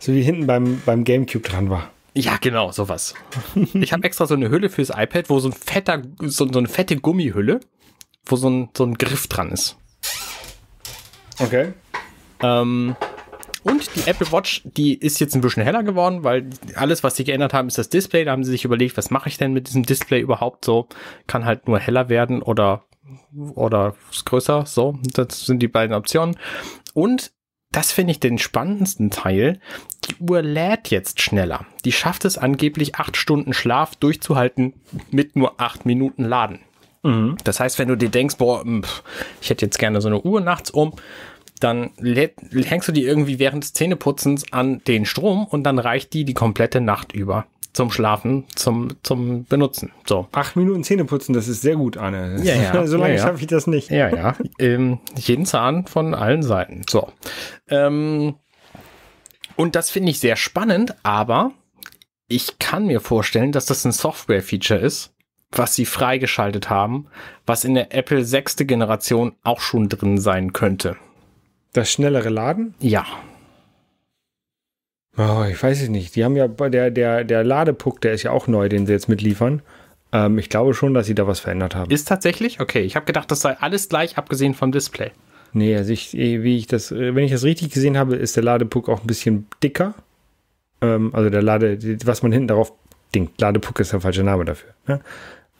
So wie hinten beim, beim GameCube dran war. Ja, genau, sowas. Ich habe extra so eine Hülle fürs iPad, wo so ein fetter, so, so eine fette Gummihülle, wo so ein, so ein Griff dran ist. Okay. Ähm, und die Apple Watch, die ist jetzt ein bisschen heller geworden, weil alles, was sie geändert haben, ist das Display. Da haben sie sich überlegt, was mache ich denn mit diesem Display überhaupt so? Kann halt nur heller werden oder, oder größer. So, das sind die beiden Optionen. Und das finde ich den spannendsten Teil. Die Uhr lädt jetzt schneller. Die schafft es angeblich, acht Stunden Schlaf durchzuhalten mit nur acht Minuten Laden. Mhm. Das heißt, wenn du dir denkst, boah, hm, ich hätte jetzt gerne so eine Uhr nachts um, dann hängst du die irgendwie während des Zähneputzens an den Strom und dann reicht die die komplette Nacht über zum Schlafen, zum, zum Benutzen. So. Acht Minuten Zähneputzen, das ist sehr gut, Anne. Ja, ja. so lange ja, ja. schaffe ich das nicht. Ja, ja. ähm, jeden Zahn von allen Seiten. So. Ähm, und das finde ich sehr spannend, aber ich kann mir vorstellen, dass das ein Software-Feature ist, was sie freigeschaltet haben, was in der Apple sechste Generation auch schon drin sein könnte. Das schnellere Laden? Ja. Oh, ich weiß es nicht. Die haben ja der, der, der Ladepuck, der ist ja auch neu, den sie jetzt mitliefern. Ähm, ich glaube schon, dass sie da was verändert haben. Ist tatsächlich? Okay, ich habe gedacht, das sei alles gleich, abgesehen vom Display. Nee, also ich, eh, wie ich das, äh, wenn ich das richtig gesehen habe, ist der Ladepuck auch ein bisschen dicker. Ähm, also der Lade, was man hinten darauf denkt, Ladepuck ist der falsche Name dafür. Ne?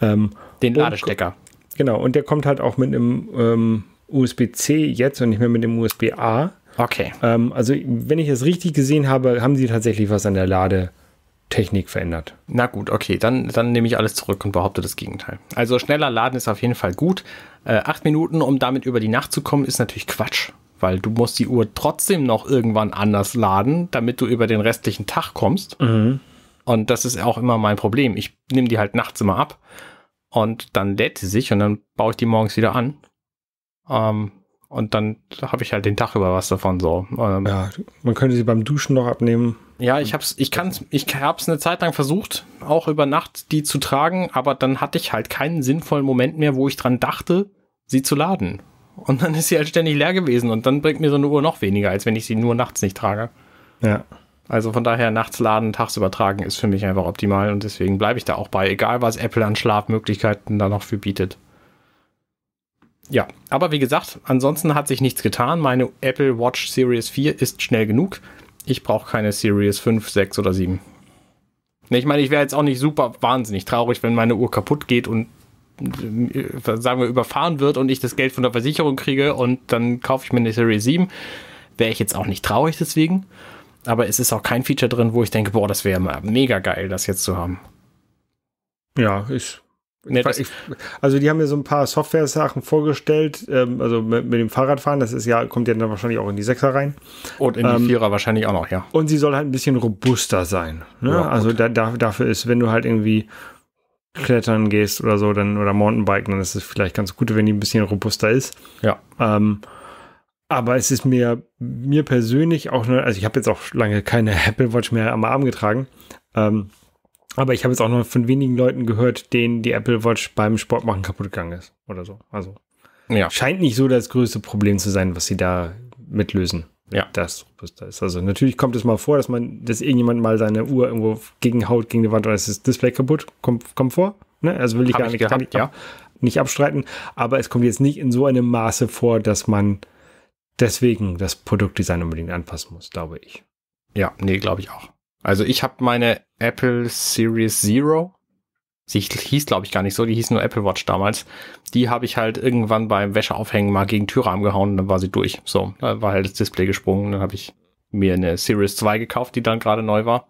Ähm, Den Ladestecker. Und, genau, und der kommt halt auch mit einem ähm, USB-C jetzt und nicht mehr mit dem USB-A. Okay. Ähm, also, wenn ich es richtig gesehen habe, haben sie tatsächlich was an der Ladetechnik verändert. Na gut, okay, dann, dann nehme ich alles zurück und behaupte das Gegenteil. Also schneller laden ist auf jeden Fall gut. Äh, acht Minuten, um damit über die Nacht zu kommen, ist natürlich Quatsch, weil du musst die Uhr trotzdem noch irgendwann anders laden, damit du über den restlichen Tag kommst. Mhm. Und das ist auch immer mein Problem. Ich nehme die halt nachts immer ab und dann lädt sie sich und dann baue ich die morgens wieder an. Ähm, und dann habe ich halt den Tag über was davon so. Ähm, ja, man könnte sie beim Duschen noch abnehmen. Ja, ich hab's, ich kann's, ich hab's eine Zeit lang versucht, auch über Nacht die zu tragen, aber dann hatte ich halt keinen sinnvollen Moment mehr, wo ich dran dachte, sie zu laden. Und dann ist sie halt ständig leer gewesen und dann bringt mir so eine Uhr noch weniger, als wenn ich sie nur nachts nicht trage. Ja. Also von daher nachts laden, tags übertragen ist für mich einfach optimal und deswegen bleibe ich da auch bei, egal was Apple an Schlafmöglichkeiten da noch für bietet. Ja, aber wie gesagt, ansonsten hat sich nichts getan. Meine Apple Watch Series 4 ist schnell genug. Ich brauche keine Series 5, 6 oder 7. Ich meine, ich wäre jetzt auch nicht super wahnsinnig traurig, wenn meine Uhr kaputt geht und äh, sagen wir überfahren wird und ich das Geld von der Versicherung kriege und dann kaufe ich mir eine Series 7. Wäre ich jetzt auch nicht traurig deswegen aber es ist auch kein Feature drin, wo ich denke, boah, das wäre mega geil, das jetzt zu haben. Ja, ist. Nee, ich, ich also die haben mir so ein paar Software-Sachen vorgestellt, ähm, also mit, mit, dem Fahrradfahren, das ist ja, kommt ja dann wahrscheinlich auch in die Sechser rein. Und in die ähm, Vierer wahrscheinlich auch noch, ja. Und sie soll halt ein bisschen robuster sein. Ne? Ja, also da, da, dafür ist, wenn du halt irgendwie klettern gehst oder so, dann oder Mountainbiken, dann ist es vielleicht ganz gut, wenn die ein bisschen robuster ist. Ja. Ähm, aber es ist mir, mir persönlich auch nur, also ich habe jetzt auch lange keine Apple Watch mehr am Arm getragen. Ähm, aber ich habe jetzt auch noch von wenigen Leuten gehört, denen die Apple Watch beim Sportmachen kaputt gegangen ist oder so. Also ja. scheint nicht so das größte Problem zu sein, was sie da mitlösen. Ja. Das da ist. Also natürlich kommt es mal vor, dass man, dass irgendjemand mal seine Uhr irgendwo gegen Haut, gegen die Wand oder ist das Display kaputt, kommt, kommt vor. Ne? Also will ich hab gar ich nicht, gehabt, nicht, ab, ja. nicht abstreiten. Aber es kommt jetzt nicht in so einem Maße vor, dass man deswegen das Produktdesign unbedingt anpassen muss, glaube ich. Ja, nee, glaube ich auch. Also ich habe meine Apple Series Zero. Sie hieß, glaube ich, gar nicht so, die hieß nur Apple Watch damals. Die habe ich halt irgendwann beim Wäscheaufhängen mal gegen Türrahmen gehauen und dann war sie durch. So, da war halt das Display gesprungen. Dann habe ich mir eine Series 2 gekauft, die dann gerade neu war.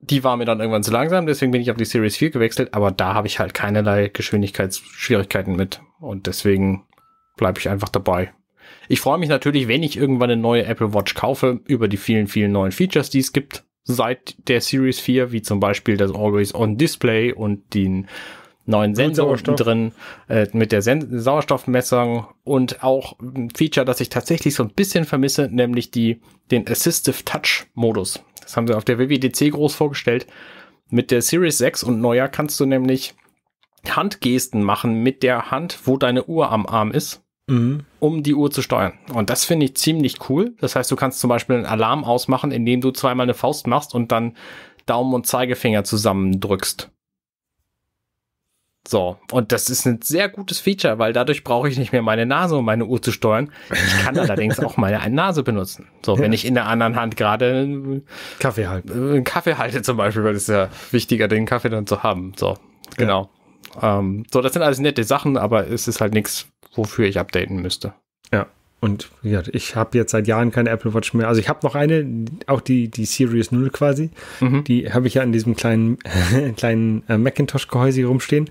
Die war mir dann irgendwann zu langsam, deswegen bin ich auf die Series 4 gewechselt, aber da habe ich halt keinerlei Geschwindigkeitsschwierigkeiten mit. Und deswegen bleibe ich einfach dabei. Ich freue mich natürlich, wenn ich irgendwann eine neue Apple Watch kaufe, über die vielen, vielen neuen Features, die es gibt seit der Series 4, wie zum Beispiel das Always-On-Display und den neuen Sensor unten drin äh, mit der Sen Sauerstoffmessung und auch ein Feature, das ich tatsächlich so ein bisschen vermisse, nämlich die, den Assistive Touch Modus. Das haben sie auf der WWDC groß vorgestellt. Mit der Series 6 und neuer kannst du nämlich Handgesten machen mit der Hand, wo deine Uhr am Arm ist mhm. um die Uhr zu steuern. Und das finde ich ziemlich cool. Das heißt, du kannst zum Beispiel einen Alarm ausmachen, indem du zweimal eine Faust machst und dann Daumen und Zeigefinger zusammendrückst. So, und das ist ein sehr gutes Feature, weil dadurch brauche ich nicht mehr meine Nase, um meine Uhr zu steuern. Ich kann allerdings auch meine Nase benutzen. So, ja. wenn ich in der anderen Hand gerade äh, Kaffee halte. Einen Kaffee halte zum Beispiel, weil es ja wichtiger, den Kaffee dann zu haben. So, genau. Ja. Ähm, so, das sind alles nette Sachen, aber es ist halt nichts, wofür ich updaten müsste. Ja. Und ja, ich habe jetzt seit Jahren keine Apple Watch mehr. Also ich habe noch eine, auch die, die Series 0 quasi. Mhm. Die habe ich ja an diesem kleinen, kleinen äh, Macintosh-Gehäuse rumstehen,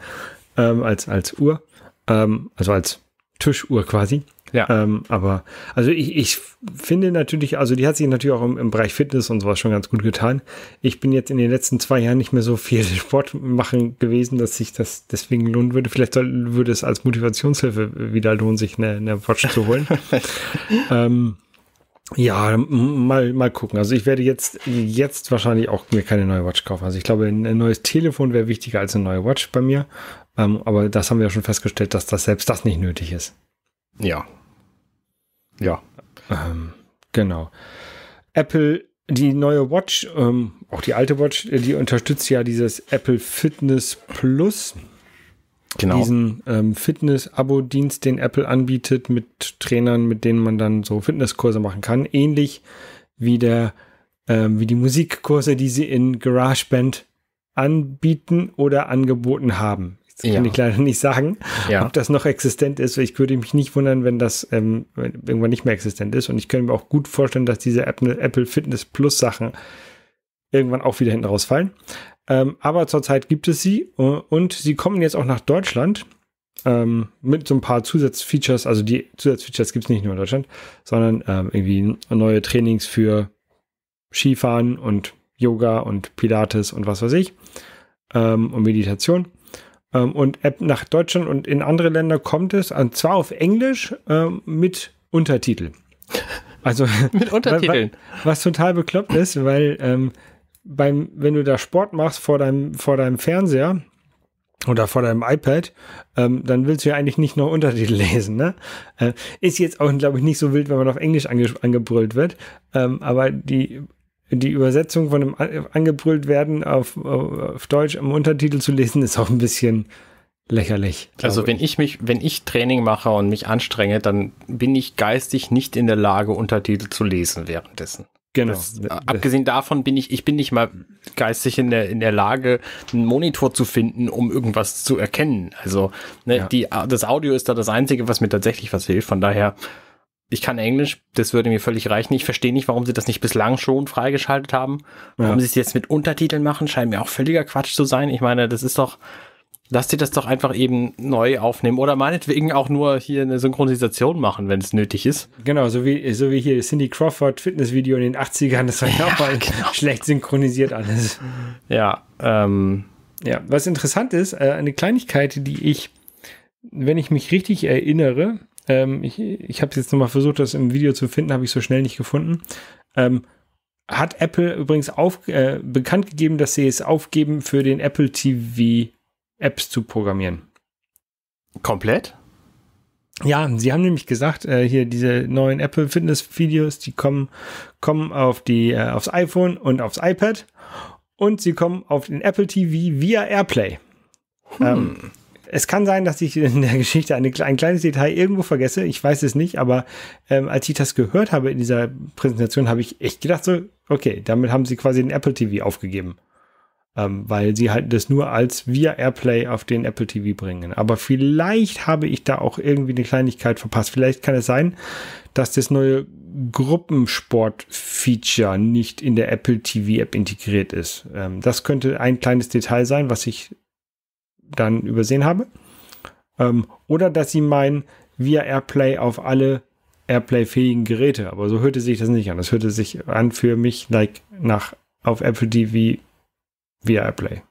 ähm, als, als Uhr. Ähm, also als Tischuhr quasi. Ja. Ähm, aber also ich, ich finde natürlich, also die hat sich natürlich auch im, im, Bereich Fitness und sowas schon ganz gut getan. Ich bin jetzt in den letzten zwei Jahren nicht mehr so viel Sport machen gewesen, dass sich das deswegen lohnen würde. Vielleicht soll, würde es als Motivationshilfe wieder lohnen, sich eine, eine Watch zu holen. ähm, ja, mal, mal gucken. Also ich werde jetzt, jetzt wahrscheinlich auch mir keine neue Watch kaufen. Also ich glaube, ein neues Telefon wäre wichtiger als eine neue Watch bei mir. Ähm, aber das haben wir ja schon festgestellt, dass das selbst das nicht nötig ist. Ja, ja. Ähm, genau. Apple, die neue Watch, ähm, auch die alte Watch, die unterstützt ja dieses Apple Fitness Plus. Genau. Diesen ähm, Fitness-Abo-Dienst, den Apple anbietet mit Trainern, mit denen man dann so Fitnesskurse machen kann. Ähnlich wie der, ähm, wie die Musikkurse, die sie in GarageBand anbieten oder angeboten haben. Das ja. kann ich leider nicht sagen, ja. ob das noch existent ist. Ich würde mich nicht wundern, wenn das ähm, irgendwann nicht mehr existent ist. Und ich könnte mir auch gut vorstellen, dass diese Apple Fitness Plus Sachen irgendwann auch wieder hinten rausfallen. Ähm, aber zurzeit gibt es sie äh, und sie kommen jetzt auch nach Deutschland ähm, mit so ein paar Zusatzfeatures. Also die Zusatzfeatures gibt es nicht nur in Deutschland, sondern ähm, irgendwie neue Trainings für Skifahren und Yoga und Pilates und was weiß ich ähm, und Meditation. Ähm, und App nach Deutschland und in andere Länder kommt es, und zwar auf Englisch ähm, mit Untertitel. Also mit Untertiteln. Was, was, total bekloppt ist, weil ähm, beim, wenn du da Sport machst vor deinem, vor deinem Fernseher oder vor deinem iPad, ähm, dann willst du ja eigentlich nicht nur Untertitel lesen. Ne? Äh, ist jetzt auch, glaube ich, nicht so wild, wenn man auf Englisch ange angebrüllt wird. Ähm, aber die die Übersetzung von einem äh, angebrüllt werden auf, äh, auf Deutsch im Untertitel zu lesen, ist auch ein bisschen lächerlich. Also wenn ich mich, wenn ich Training mache und mich anstrenge, dann bin ich geistig nicht in der Lage, Untertitel zu lesen währenddessen. Genau. Das, äh, abgesehen davon bin ich, ich bin nicht mal geistig in der, in der Lage, einen Monitor zu finden, um irgendwas zu erkennen. Also ne, ja. die, das Audio ist da das Einzige, was mir tatsächlich was hilft. Von daher ich kann Englisch, das würde mir völlig reichen. Ich verstehe nicht, warum sie das nicht bislang schon freigeschaltet haben. Warum ja. sie es jetzt mit Untertiteln machen, scheint mir auch völliger Quatsch zu sein. Ich meine, das ist doch, lasst sie das doch einfach eben neu aufnehmen oder meinetwegen auch nur hier eine Synchronisation machen, wenn es nötig ist. Genau, so wie, so wie hier Cindy Crawford Fitnessvideo in den 80ern, das war ja, auch mal genau. schlecht synchronisiert alles. Ja, ähm. Ja, was interessant ist, äh, eine Kleinigkeit, die ich, wenn ich mich richtig erinnere, ähm, ich ich habe jetzt nochmal versucht, das im Video zu finden, habe ich so schnell nicht gefunden. Ähm, hat Apple übrigens auf, äh, bekannt gegeben, dass sie es aufgeben, für den Apple TV Apps zu programmieren. Komplett? Ja, sie haben nämlich gesagt, äh, hier diese neuen Apple Fitness Videos, die kommen, kommen auf die, äh, aufs iPhone und aufs iPad und sie kommen auf den Apple TV via AirPlay. Hm. Ähm, es kann sein, dass ich in der Geschichte eine, ein kleines Detail irgendwo vergesse. Ich weiß es nicht, aber ähm, als ich das gehört habe in dieser Präsentation, habe ich echt gedacht, so, okay, damit haben sie quasi den Apple TV aufgegeben. Ähm, weil sie halt das nur als via Airplay auf den Apple TV bringen. Aber vielleicht habe ich da auch irgendwie eine Kleinigkeit verpasst. Vielleicht kann es sein, dass das neue Gruppensport-Feature nicht in der Apple TV-App integriert ist. Ähm, das könnte ein kleines Detail sein, was ich dann übersehen habe. Ähm, oder dass sie meinen, via AirPlay auf alle AirPlay-fähigen Geräte. Aber so hörte sich das nicht an. Das hörte sich an für mich like nach auf Apple TV via AirPlay.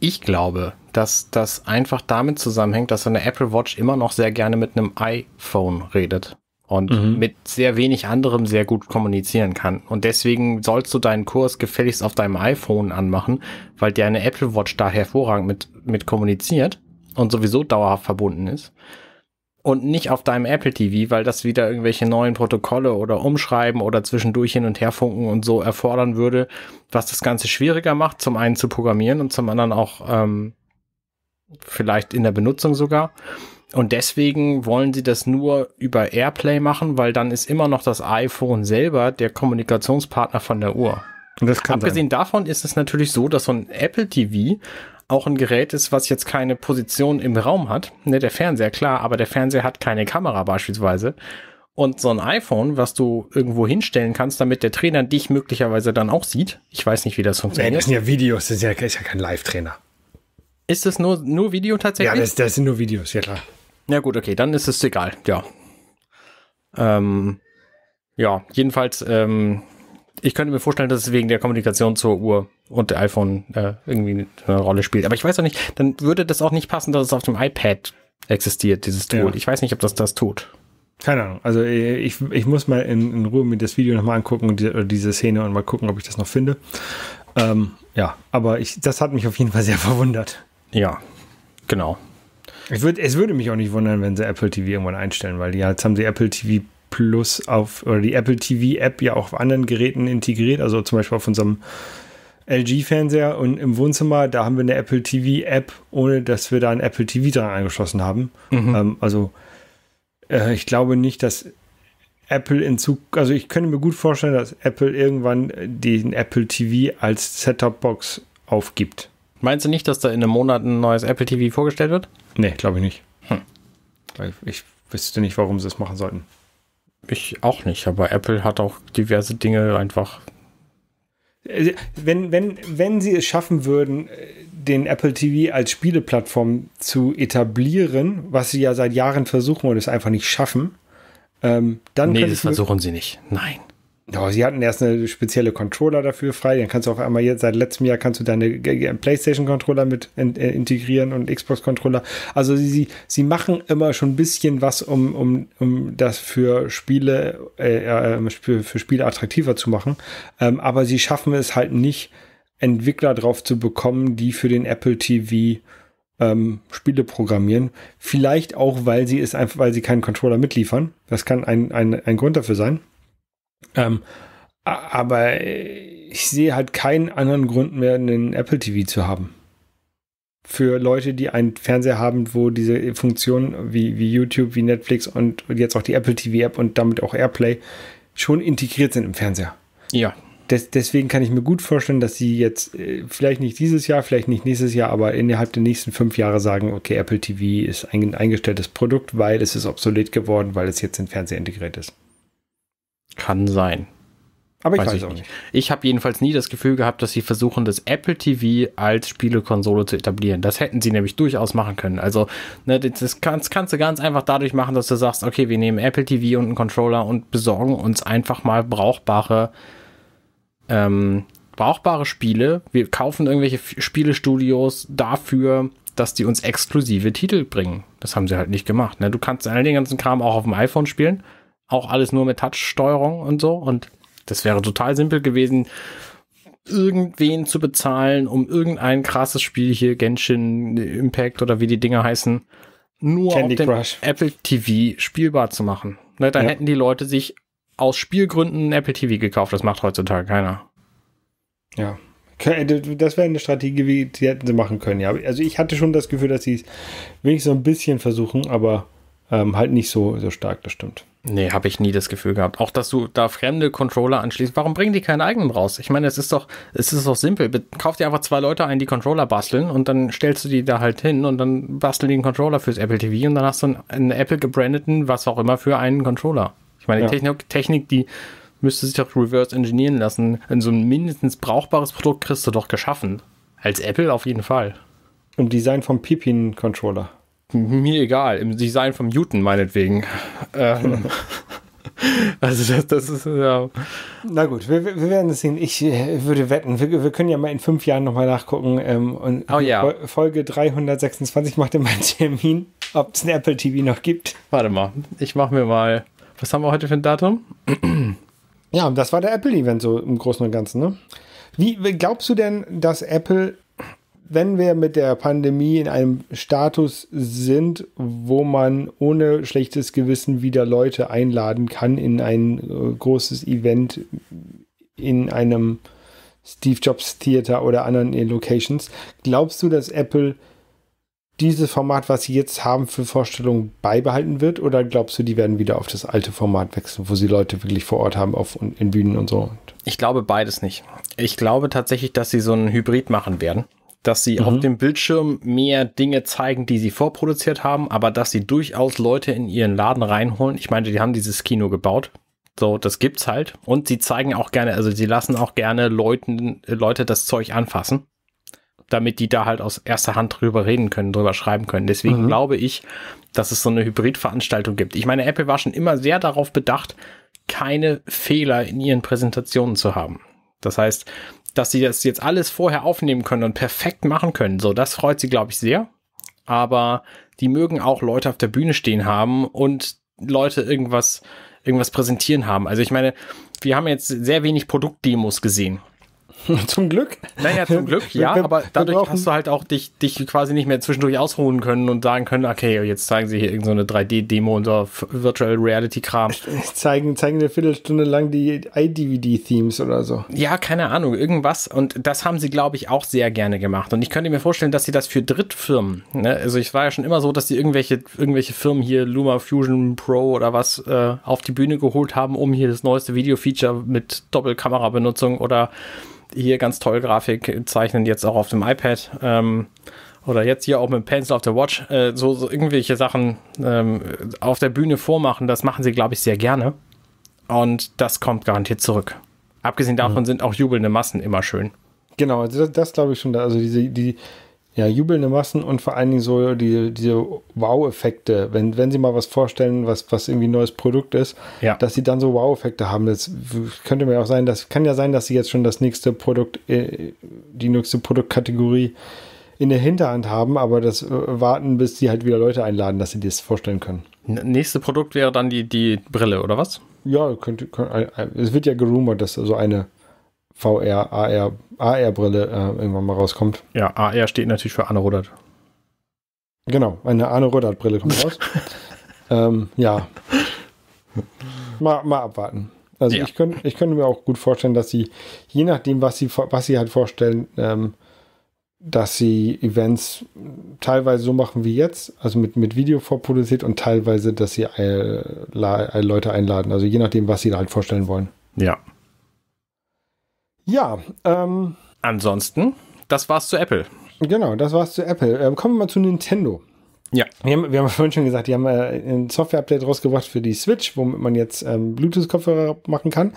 Ich glaube, dass das einfach damit zusammenhängt, dass so eine Apple Watch immer noch sehr gerne mit einem iPhone redet und mhm. mit sehr wenig anderem sehr gut kommunizieren kann. Und deswegen sollst du deinen Kurs gefälligst auf deinem iPhone anmachen, weil der eine Apple Watch da hervorragend mit, mit kommuniziert und sowieso dauerhaft verbunden ist. Und nicht auf deinem Apple TV, weil das wieder irgendwelche neuen Protokolle oder Umschreiben oder zwischendurch hin und her funken und so erfordern würde, was das Ganze schwieriger macht, zum einen zu programmieren und zum anderen auch ähm, vielleicht in der Benutzung sogar. Und deswegen wollen sie das nur über Airplay machen, weil dann ist immer noch das iPhone selber der Kommunikationspartner von der Uhr. Und das Abgesehen sein. davon ist es natürlich so, dass so ein Apple TV auch ein Gerät ist, was jetzt keine Position im Raum hat. Ne, der Fernseher, klar, aber der Fernseher hat keine Kamera beispielsweise. Und so ein iPhone, was du irgendwo hinstellen kannst, damit der Trainer dich möglicherweise dann auch sieht. Ich weiß nicht, wie das funktioniert. Nee, das sind ja Videos, das ist ja, ist ja kein Live-Trainer. Ist das nur, nur Video tatsächlich? Ja, das, das sind nur Videos, ja klar. Ja gut, okay, dann ist es egal, ja. Ähm, ja, jedenfalls, ähm, ich könnte mir vorstellen, dass es wegen der Kommunikation zur Uhr und der iPhone äh, irgendwie eine Rolle spielt. Aber ich weiß auch nicht, dann würde das auch nicht passen, dass es auf dem iPad existiert, dieses Tool. Ja. Ich weiß nicht, ob das das tut. Keine Ahnung. Also äh, ich, ich muss mal in, in Ruhe mir das Video nochmal angucken, die, diese Szene und mal gucken, ob ich das noch finde. Ähm, ja, aber ich, das hat mich auf jeden Fall sehr verwundert. Ja, genau. Ich würd, es würde mich auch nicht wundern, wenn sie Apple TV irgendwann einstellen, weil die, jetzt haben sie Apple TV Plus auf, oder die Apple TV App ja auch auf anderen Geräten integriert, also zum Beispiel auf unserem LG-Fernseher und im Wohnzimmer, da haben wir eine Apple TV-App, ohne dass wir da ein Apple TV dran angeschlossen haben. Mhm. Ähm, also äh, ich glaube nicht, dass Apple in Zug, also ich könnte mir gut vorstellen, dass Apple irgendwann äh, den Apple TV als setup box aufgibt. Meinst du nicht, dass da in einem Monat ein neues Apple TV vorgestellt wird? Nee, glaube ich nicht. Hm. Weil ich wüsste nicht, warum sie es machen sollten. Ich auch nicht, aber Apple hat auch diverse Dinge einfach. Äh, wenn, wenn, wenn sie es schaffen würden, äh, den Apple TV als Spieleplattform zu etablieren, was sie ja seit Jahren versuchen und es einfach nicht schaffen, ähm, dann. Nee, das versuchen sie nicht. Nein. Oh, sie hatten erst eine spezielle Controller dafür frei. Dann kannst du auf einmal jetzt, seit letztem Jahr kannst du deine PlayStation-Controller mit in, äh, integrieren und Xbox-Controller. Also sie, sie machen immer schon ein bisschen was, um, um, um das für Spiele, äh, äh, äh, für, für, Spiele attraktiver zu machen. Ähm, aber sie schaffen es halt nicht, Entwickler drauf zu bekommen, die für den Apple TV ähm, Spiele programmieren. Vielleicht auch, weil sie es einfach, weil sie keinen Controller mitliefern. Das kann ein, ein, ein Grund dafür sein. Ähm, aber ich sehe halt keinen anderen Grund mehr, einen Apple TV zu haben. Für Leute, die einen Fernseher haben, wo diese Funktionen wie, wie YouTube, wie Netflix und jetzt auch die Apple TV-App und damit auch AirPlay schon integriert sind im Fernseher. Ja. Des, deswegen kann ich mir gut vorstellen, dass sie jetzt äh, vielleicht nicht dieses Jahr, vielleicht nicht nächstes Jahr, aber innerhalb der nächsten fünf Jahre sagen, okay, Apple TV ist ein eingestelltes Produkt, weil es ist obsolet geworden, weil es jetzt in Fernseher integriert ist. Kann sein. Aber ich weiß, weiß ich auch nicht. nicht. Ich habe jedenfalls nie das Gefühl gehabt, dass sie versuchen, das Apple TV als Spielekonsole zu etablieren. Das hätten sie nämlich durchaus machen können. Also, ne, das, kannst, kannst du ganz einfach dadurch machen, dass du sagst, okay, wir nehmen Apple TV und einen Controller und besorgen uns einfach mal brauchbare, ähm, brauchbare Spiele. Wir kaufen irgendwelche Spielestudios dafür, dass die uns exklusive Titel bringen. Das haben sie halt nicht gemacht. Ne? Du kannst all den ganzen Kram auch auf dem iPhone spielen. Auch alles nur mit Touch-Steuerung und so. Und das wäre total simpel gewesen, irgendwen zu bezahlen, um irgendein krasses Spiel hier, Genshin Impact oder wie die Dinger heißen, nur Candy auf dem Crush. Apple TV spielbar zu machen. Ne, dann ja. hätten die Leute sich aus Spielgründen ein Apple TV gekauft. Das macht heutzutage keiner. Ja. Äh, das wäre eine Strategie, wie die hätten sie machen können, ja. Also ich hatte schon das Gefühl, dass sie es wenigstens so ein bisschen versuchen, aber ähm, halt nicht so, so stark, das stimmt. Nee, habe ich nie das Gefühl gehabt. Auch, dass du da fremde Controller anschließt. Warum bringen die keinen eigenen raus? Ich meine, es ist doch, es ist doch simpel. Kauf dir einfach zwei Leute ein, die Controller basteln und dann stellst du die da halt hin und dann basteln die einen Controller fürs Apple TV und dann hast du einen, einen Apple gebrandeten, was auch immer, für einen Controller. Ich meine, ja. die Technik, Technik, die müsste sich doch reverse engineeren lassen. In so ein mindestens brauchbares Produkt kriegst du doch geschaffen. Als Apple auf jeden Fall. Im Design vom Pipin-Controller mir egal, im Design vom Newton meinetwegen. Ähm, also das, das ist ja. Na gut, wir, wir werden es sehen. Ich äh, würde wetten, wir, wir, können ja mal in fünf Jahren nochmal nachgucken. Ähm, und oh, ja. Folge 326 macht immer einen Termin, ob es ein Apple TV noch gibt. Warte mal, ich mache mir mal. Was haben wir heute für ein Datum? ja, das war der Apple-Event so im Großen und Ganzen, ne? Wie glaubst du denn, dass Apple wenn wir mit der Pandemie in einem Status sind, wo man ohne schlechtes Gewissen wieder Leute einladen kann in ein äh, großes Event in einem Steve Jobs Theater oder anderen äh, Locations, glaubst du, dass Apple dieses Format, was sie jetzt haben, für Vorstellungen beibehalten wird? Oder glaubst du, die werden wieder auf das alte Format wechseln, wo sie Leute wirklich vor Ort haben, auf in Bühnen und so? Ich glaube beides nicht. Ich glaube tatsächlich, dass sie so einen Hybrid machen werden dass sie mhm. auf dem Bildschirm mehr Dinge zeigen, die sie vorproduziert haben, aber dass sie durchaus Leute in ihren Laden reinholen. Ich meine, die haben dieses Kino gebaut. So, das gibt's halt. Und sie zeigen auch gerne, also sie lassen auch gerne Leuten, äh, Leute das Zeug anfassen, damit die da halt aus erster Hand drüber reden können, drüber schreiben können. Deswegen mhm. glaube ich, dass es so eine Hybridveranstaltung gibt. Ich meine, Apple war schon immer sehr darauf bedacht, keine Fehler in ihren Präsentationen zu haben. Das heißt, dass sie das jetzt alles vorher aufnehmen können und perfekt machen können. So, das freut sie, glaube ich, sehr. Aber die mögen auch Leute auf der Bühne stehen haben und Leute irgendwas, irgendwas präsentieren haben. Also ich meine, wir haben jetzt sehr wenig Produktdemos gesehen. Zum Glück. Naja, zum Glück, ja, aber dadurch hast du halt auch dich, dich quasi nicht mehr zwischendurch ausruhen können und sagen können, okay, jetzt zeigen sie hier irgendeine so 3D-Demo unter Virtual Reality-Kram. Zeigen, zeigen eine Viertelstunde lang die iDVD-Themes oder so. Ja, keine Ahnung, irgendwas. Und das haben sie, glaube ich, auch sehr gerne gemacht. Und ich könnte mir vorstellen, dass sie das für Drittfirmen, ne? also ich war ja schon immer so, dass sie irgendwelche, irgendwelche Firmen hier, Luma Fusion Pro oder was, äh, auf die Bühne geholt haben, um hier das neueste Video-Feature mit Doppelkamerabenutzung oder hier ganz toll Grafik zeichnen, jetzt auch auf dem iPad. Ähm, oder jetzt hier auch mit Pencil auf der Watch, äh, so, so, irgendwelche Sachen ähm, auf der Bühne vormachen, das machen sie, glaube ich, sehr gerne. Und das kommt garantiert zurück. Abgesehen davon mhm. sind auch jubelnde Massen immer schön. Genau, also das, das glaube ich schon. Also diese, die, ja, jubelnde Massen und vor allen Dingen so die, diese Wow-Effekte, wenn, wenn sie mal was vorstellen, was, was irgendwie ein neues Produkt ist, ja. dass sie dann so Wow-Effekte haben. Das könnte mir auch sein, das kann ja sein, dass sie jetzt schon das nächste Produkt, äh, die nächste Produktkategorie in der Hinterhand haben, aber das äh, warten, bis sie halt wieder Leute einladen, dass sie das vorstellen können. Nächste Produkt wäre dann die, die Brille, oder was? Ja, könnte, könnte, äh, es wird ja gerumort, dass so eine VR, AR, AR-Brille äh, irgendwann mal rauskommt. Ja, AR steht natürlich für Anne Ruddert. Genau, eine Arne Rödert-Brille kommt raus. ähm, ja. Mal, mal abwarten. Also ja. ich, könnte, ich könnte mir auch gut vorstellen, dass sie, je nachdem, was sie, was sie halt vorstellen, ähm, dass sie Events teilweise so machen wie jetzt, also mit, mit Video vorproduziert und teilweise, dass sie äh, Leute einladen. Also je nachdem, was sie da halt vorstellen wollen. Ja. Ja, ähm, Ansonsten, das war's zu Apple. Genau, das war's zu Apple. Ähm, kommen wir mal zu Nintendo. Ja. Wir haben, wir haben vorhin schon gesagt, die haben äh, ein Software-Update rausgebracht für die Switch, womit man jetzt ähm, Bluetooth-Kopfhörer machen kann.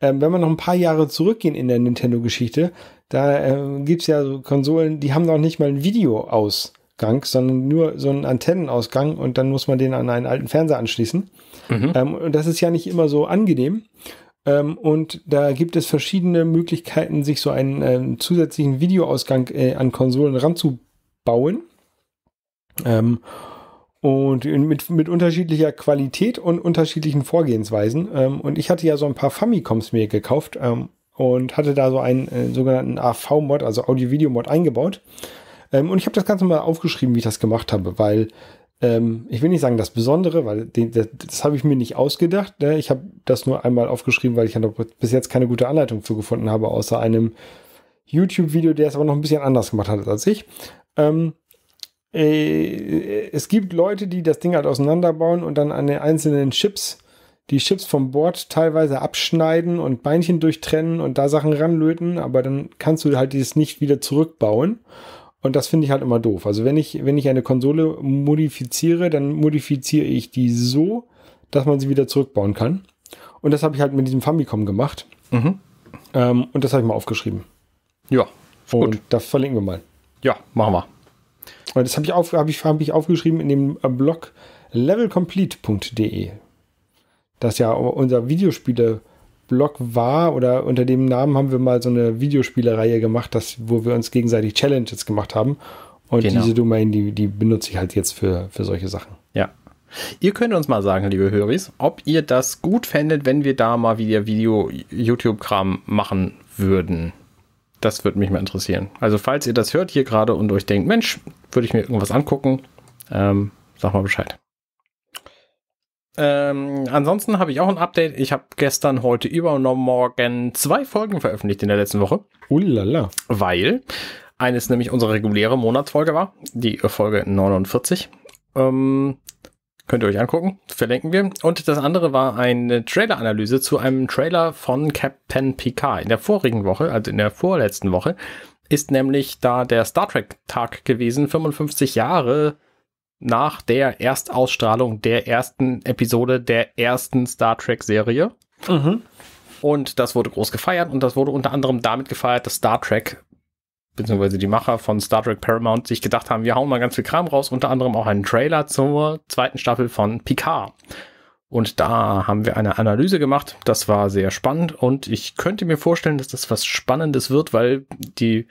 Ähm, wenn wir noch ein paar Jahre zurückgehen in der Nintendo-Geschichte, da äh, gibt's ja so Konsolen, die haben noch nicht mal einen Videoausgang, sondern nur so einen Antennenausgang und dann muss man den an einen alten Fernseher anschließen. Mhm. Ähm, und das ist ja nicht immer so angenehm. Ähm, und da gibt es verschiedene Möglichkeiten, sich so einen ähm, zusätzlichen Videoausgang äh, an Konsolen ranzubauen. Ähm, und mit, mit unterschiedlicher Qualität und unterschiedlichen Vorgehensweisen. Ähm, und ich hatte ja so ein paar Famicoms mir gekauft ähm, und hatte da so einen äh, sogenannten AV-Mod, also Audio-Video-Mod eingebaut. Ähm, und ich habe das Ganze mal aufgeschrieben, wie ich das gemacht habe, weil ähm, ich will nicht sagen das Besondere, weil den, das, das habe ich mir nicht ausgedacht. Ne? Ich habe das nur einmal aufgeschrieben, weil ich ja noch bis jetzt keine gute Anleitung für gefunden habe, außer einem YouTube-Video, der es aber noch ein bisschen anders gemacht hat als ich. Ähm, äh, es gibt Leute, die das Ding halt auseinanderbauen und dann an den einzelnen Chips die Chips vom Board teilweise abschneiden und Beinchen durchtrennen und da Sachen ranlöten, aber dann kannst du halt dieses nicht wieder zurückbauen. Und das finde ich halt immer doof. Also wenn ich, wenn ich eine Konsole modifiziere, dann modifiziere ich die so, dass man sie wieder zurückbauen kann. Und das habe ich halt mit diesem Famicom gemacht. Mhm. Ähm, und das habe ich mal aufgeschrieben. Ja. Und das verlinken wir mal. Ja, machen wir. Und das habe ich, auf, hab ich, hab ich aufgeschrieben in dem äh, Blog levelcomplete.de. Das ist ja unser Videospiele- Blog war oder unter dem Namen haben wir mal so eine Videospielereihe gemacht, das, wo wir uns gegenseitig Challenges gemacht haben. Und genau. diese Domain, die, die benutze ich halt jetzt für, für solche Sachen. Ja. Ihr könnt uns mal sagen, liebe Höris, ob ihr das gut fändet, wenn wir da mal wieder Video-YouTube-Kram machen würden. Das würde mich mal interessieren. Also, falls ihr das hört hier gerade und euch denkt, Mensch, würde ich mir irgendwas angucken, ähm, sag mal Bescheid. Ähm, ansonsten habe ich auch ein Update. Ich habe gestern, heute morgen zwei Folgen veröffentlicht in der letzten Woche. Ulala. Weil eines nämlich unsere reguläre Monatsfolge war, die Folge 49. Ähm, könnt ihr euch angucken, verlinken wir. Und das andere war eine Trailer-Analyse zu einem Trailer von Captain Picard. In der vorigen Woche, also in der vorletzten Woche, ist nämlich da der Star Trek-Tag gewesen, 55 Jahre nach der Erstausstrahlung der ersten Episode der ersten Star Trek-Serie. Mhm. Und das wurde groß gefeiert und das wurde unter anderem damit gefeiert, dass Star Trek beziehungsweise die Macher von Star Trek Paramount sich gedacht haben, wir hauen mal ganz viel Kram raus, unter anderem auch einen Trailer zur zweiten Staffel von Picard. Und da haben wir eine Analyse gemacht. Das war sehr spannend und ich könnte mir vorstellen, dass das was Spannendes wird, weil die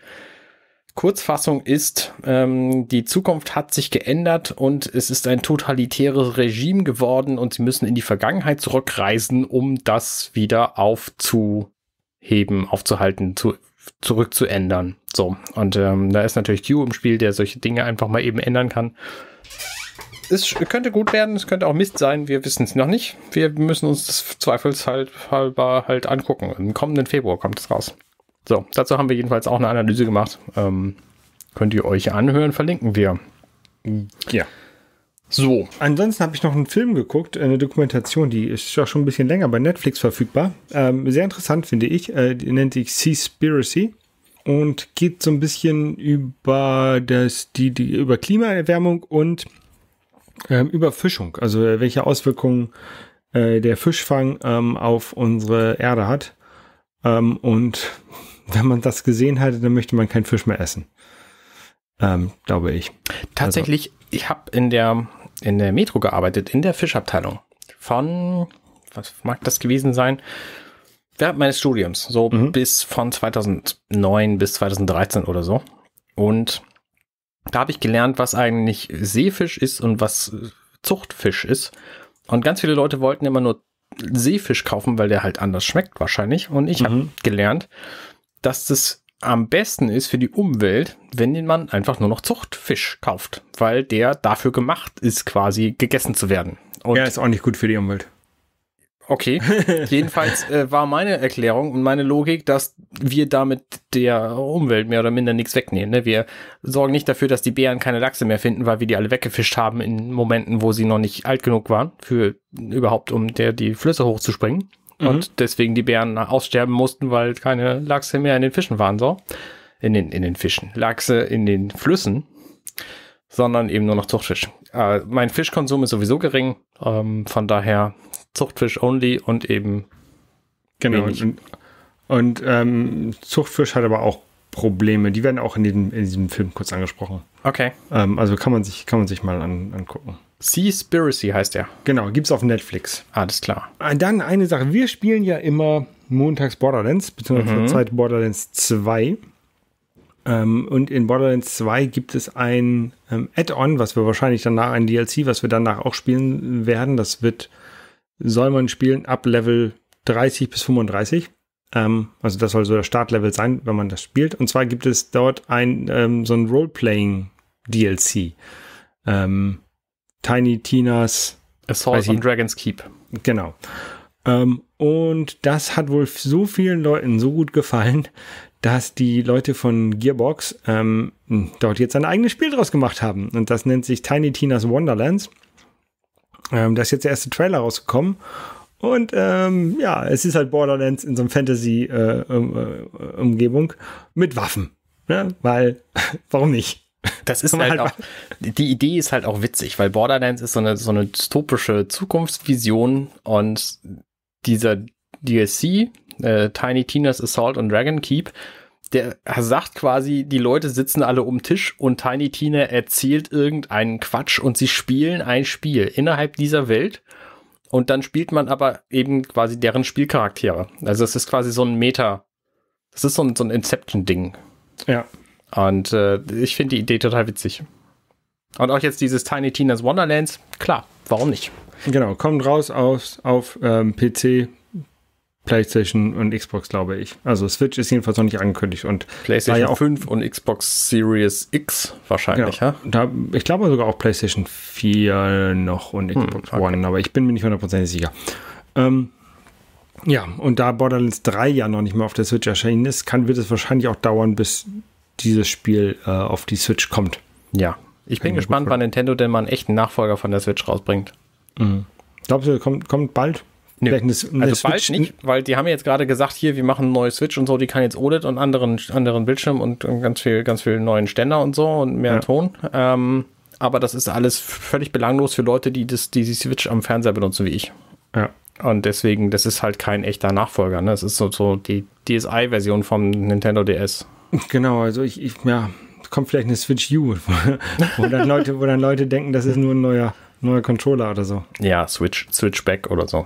Kurzfassung ist, ähm, die Zukunft hat sich geändert und es ist ein totalitäres Regime geworden und sie müssen in die Vergangenheit zurückreisen, um das wieder aufzuheben, aufzuhalten, zu, zurückzuändern. So, und ähm, da ist natürlich Q im Spiel, der solche Dinge einfach mal eben ändern kann. Es könnte gut werden, es könnte auch Mist sein, wir wissen es noch nicht. Wir müssen uns das zweifelshalber halt angucken. Im kommenden Februar kommt es raus. So, dazu haben wir jedenfalls auch eine Analyse gemacht. Ähm, könnt ihr euch anhören, verlinken wir. Ja. So. Ansonsten habe ich noch einen Film geguckt, eine Dokumentation, die ist ja schon ein bisschen länger bei Netflix verfügbar. Ähm, sehr interessant, finde ich. Äh, die nennt sich Seaspiracy und geht so ein bisschen über das, die, die, über Klimaerwärmung und ähm, Fischung. Also äh, welche Auswirkungen äh, der Fischfang ähm, auf unsere Erde hat. Ähm, und wenn man das gesehen hätte, dann möchte man keinen Fisch mehr essen. Ähm, glaube ich. Tatsächlich, also. ich habe in der, in der Metro gearbeitet, in der Fischabteilung. Von, was mag das gewesen sein? Während meines Studiums, so mhm. bis von 2009 bis 2013 oder so. Und da habe ich gelernt, was eigentlich Seefisch ist und was Zuchtfisch ist. Und ganz viele Leute wollten immer nur Seefisch kaufen, weil der halt anders schmeckt wahrscheinlich. Und ich mhm. habe gelernt, dass das am besten ist für die Umwelt, wenn man einfach nur noch Zuchtfisch kauft, weil der dafür gemacht ist, quasi gegessen zu werden. Und ja, ist auch nicht gut für die Umwelt. Okay. Jedenfalls äh, war meine Erklärung und meine Logik, dass wir damit der Umwelt mehr oder minder nichts wegnehmen. Ne? Wir sorgen nicht dafür, dass die Bären keine Lachse mehr finden, weil wir die alle weggefischt haben in Momenten, wo sie noch nicht alt genug waren, für überhaupt, um der die Flüsse hochzuspringen mhm. und deswegen die Bären aussterben mussten, weil keine Lachse mehr in den Fischen waren, so. In den, in den Fischen. Lachse in den Flüssen, sondern eben nur noch Zuchtfisch. Äh, mein Fischkonsum ist sowieso gering, ähm, von daher Zuchtfisch only und eben. Genau. Wenig. Und, und ähm, Zuchtfisch hat aber auch Probleme. Die werden auch in, den, in diesem Film kurz angesprochen. Okay. Ähm, also kann man sich, kann man sich mal an, angucken. Seaspiracy heißt er. Genau, gibt's auf Netflix. Alles klar. Äh, dann eine Sache. Wir spielen ja immer montags Borderlands, beziehungsweise mhm. Zeit Borderlands 2. Ähm, und in Borderlands 2 gibt es ein ähm, Add-on, was wir wahrscheinlich danach, ein DLC, was wir danach auch spielen werden. Das wird, soll man spielen ab Level 30 bis 35. Ähm, also das soll so der Startlevel sein, wenn man das spielt. Und zwar gibt es dort ein, ähm, so ein Role-Playing-DLC. Ähm, Tiny Tinas Assault on Dragon's Keep. Genau. Ähm, und das hat wohl so vielen Leuten so gut gefallen, dass die Leute von Gearbox ähm, dort jetzt ein eigenes Spiel draus gemacht haben. Und das nennt sich Tiny Tina's Wonderlands. Ähm, da ist jetzt der erste Trailer rausgekommen. Und ähm, ja, es ist halt Borderlands in so einem Fantasy-Umgebung äh, äh, mit Waffen. Ne? Weil, warum nicht? Das ist halt auch, die Idee ist halt auch witzig, weil Borderlands ist so eine, so eine dystopische Zukunftsvision und dieser DLC, äh, Tiny Tina's Assault on Dragon Keep, der sagt quasi, die Leute sitzen alle um den Tisch und Tiny Tina erzählt irgendeinen Quatsch und sie spielen ein Spiel innerhalb dieser Welt und dann spielt man aber eben quasi deren Spielcharaktere. Also es ist quasi so ein Meta, das ist so ein, so ein Inception-Ding. Ja. Und äh, ich finde die Idee total witzig. Und auch jetzt dieses Tiny Tina's Wonderlands, klar, warum nicht? Genau, kommt raus auf, auf ähm, PC, PlayStation und Xbox, glaube ich. Also Switch ist jedenfalls noch nicht angekündigt. Und PlayStation ja auch, 5 und Xbox Series X wahrscheinlich, ja? Da, ich glaube sogar auch PlayStation 4 noch und hm, Xbox hm, okay. One, aber ich bin mir nicht hundertprozentig sicher. Ähm, ja, und da Borderlands 3 ja noch nicht mehr auf der Switch erschienen ist, kann, wird es wahrscheinlich auch dauern, bis dieses Spiel äh, auf die Switch kommt. Ja, ich bin gespannt, wann Nintendo denn mal einen echten Nachfolger von der Switch rausbringt. Mhm. Glaubst du, kommt, kommt bald? Nö. Eine, eine also Switch bald nicht, weil die haben jetzt gerade gesagt, hier, wir machen eine neue Switch und so, die kann jetzt OLED und anderen, anderen Bildschirm und, und ganz viel, ganz viel neuen Ständer und so und mehr ja. Ton. Ähm, aber das ist alles völlig belanglos für Leute, die, das, die die Switch am Fernseher benutzen, wie ich. Ja. Und deswegen, das ist halt kein echter Nachfolger. Ne? Das ist so, so die DSi-Version vom Nintendo DS. Genau, also ich, ich ja, kommt vielleicht eine Switch U, wo, dann Leute, wo dann Leute denken, das ist nur ein neuer, neuer Controller oder so. Ja, Switch, Switchback oder so.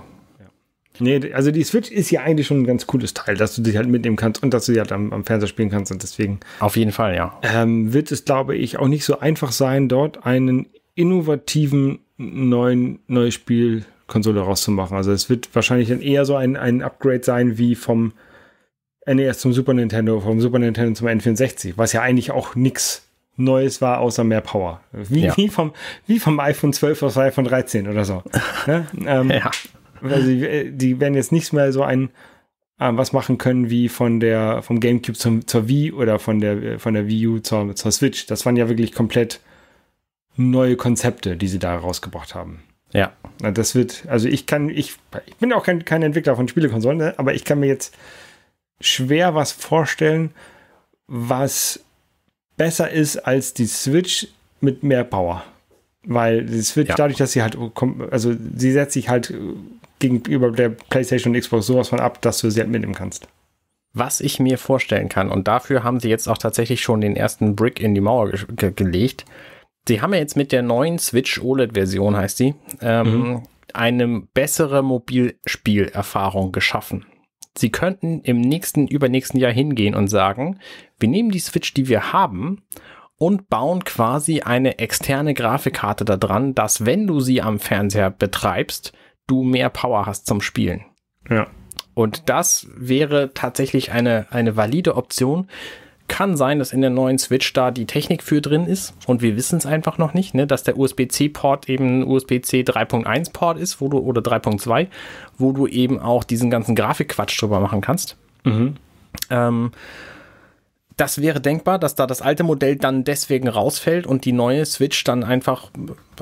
Nee, also die Switch ist ja eigentlich schon ein ganz cooles Teil, dass du dich halt mitnehmen kannst und dass du sie halt am, am Fernseher spielen kannst und deswegen. Auf jeden Fall, ja. Ähm, wird es, glaube ich, auch nicht so einfach sein, dort einen innovativen neuen, neues Spiel rauszumachen. Also es wird wahrscheinlich dann eher so ein, ein Upgrade sein wie vom NES zum Super Nintendo, vom Super Nintendo zum N64, was ja eigentlich auch nichts Neues war, außer mehr Power. Wie, ja. wie, vom, wie vom iPhone 12 aufs iPhone 13 oder so. ne? ähm, ja. Also die werden jetzt nichts mehr so ein ähm, was machen können wie von der vom GameCube zum, zur Wii oder von der äh, von der Wii U zur, zur Switch. Das waren ja wirklich komplett neue Konzepte, die sie da rausgebracht haben. Ja. Das wird, also ich kann, ich, ich bin auch kein, kein Entwickler von Spielekonsolen, ne? aber ich kann mir jetzt schwer was vorstellen, was besser ist als die Switch mit mehr Power. Weil die Switch, ja. dadurch, dass sie halt, also sie setzt sich halt gegenüber der PlayStation und Xbox sowas von ab, dass du sie halt mitnehmen kannst. Was ich mir vorstellen kann, und dafür haben sie jetzt auch tatsächlich schon den ersten Brick in die Mauer ge ge gelegt. Sie haben ja jetzt mit der neuen Switch OLED-Version, heißt die, ähm, mhm. eine bessere Mobilspielerfahrung geschaffen. Sie könnten im nächsten, übernächsten Jahr hingehen und sagen, wir nehmen die Switch, die wir haben, und bauen quasi eine externe Grafikkarte da dran, dass wenn du sie am Fernseher betreibst, du mehr Power hast zum Spielen. Ja. Und das wäre tatsächlich eine, eine valide Option, kann sein, dass in der neuen Switch da die Technik für drin ist und wir wissen es einfach noch nicht, ne? dass der USB-C-Port eben USB-C 3.1-Port ist wo du, oder 3.2, wo du eben auch diesen ganzen Grafikquatsch drüber machen kannst. Mhm. Ähm, das wäre denkbar, dass da das alte Modell dann deswegen rausfällt und die neue Switch dann einfach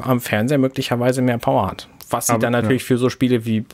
am Fernseher möglicherweise mehr Power hat was sie Aber, dann natürlich ja. für so Spiele wie,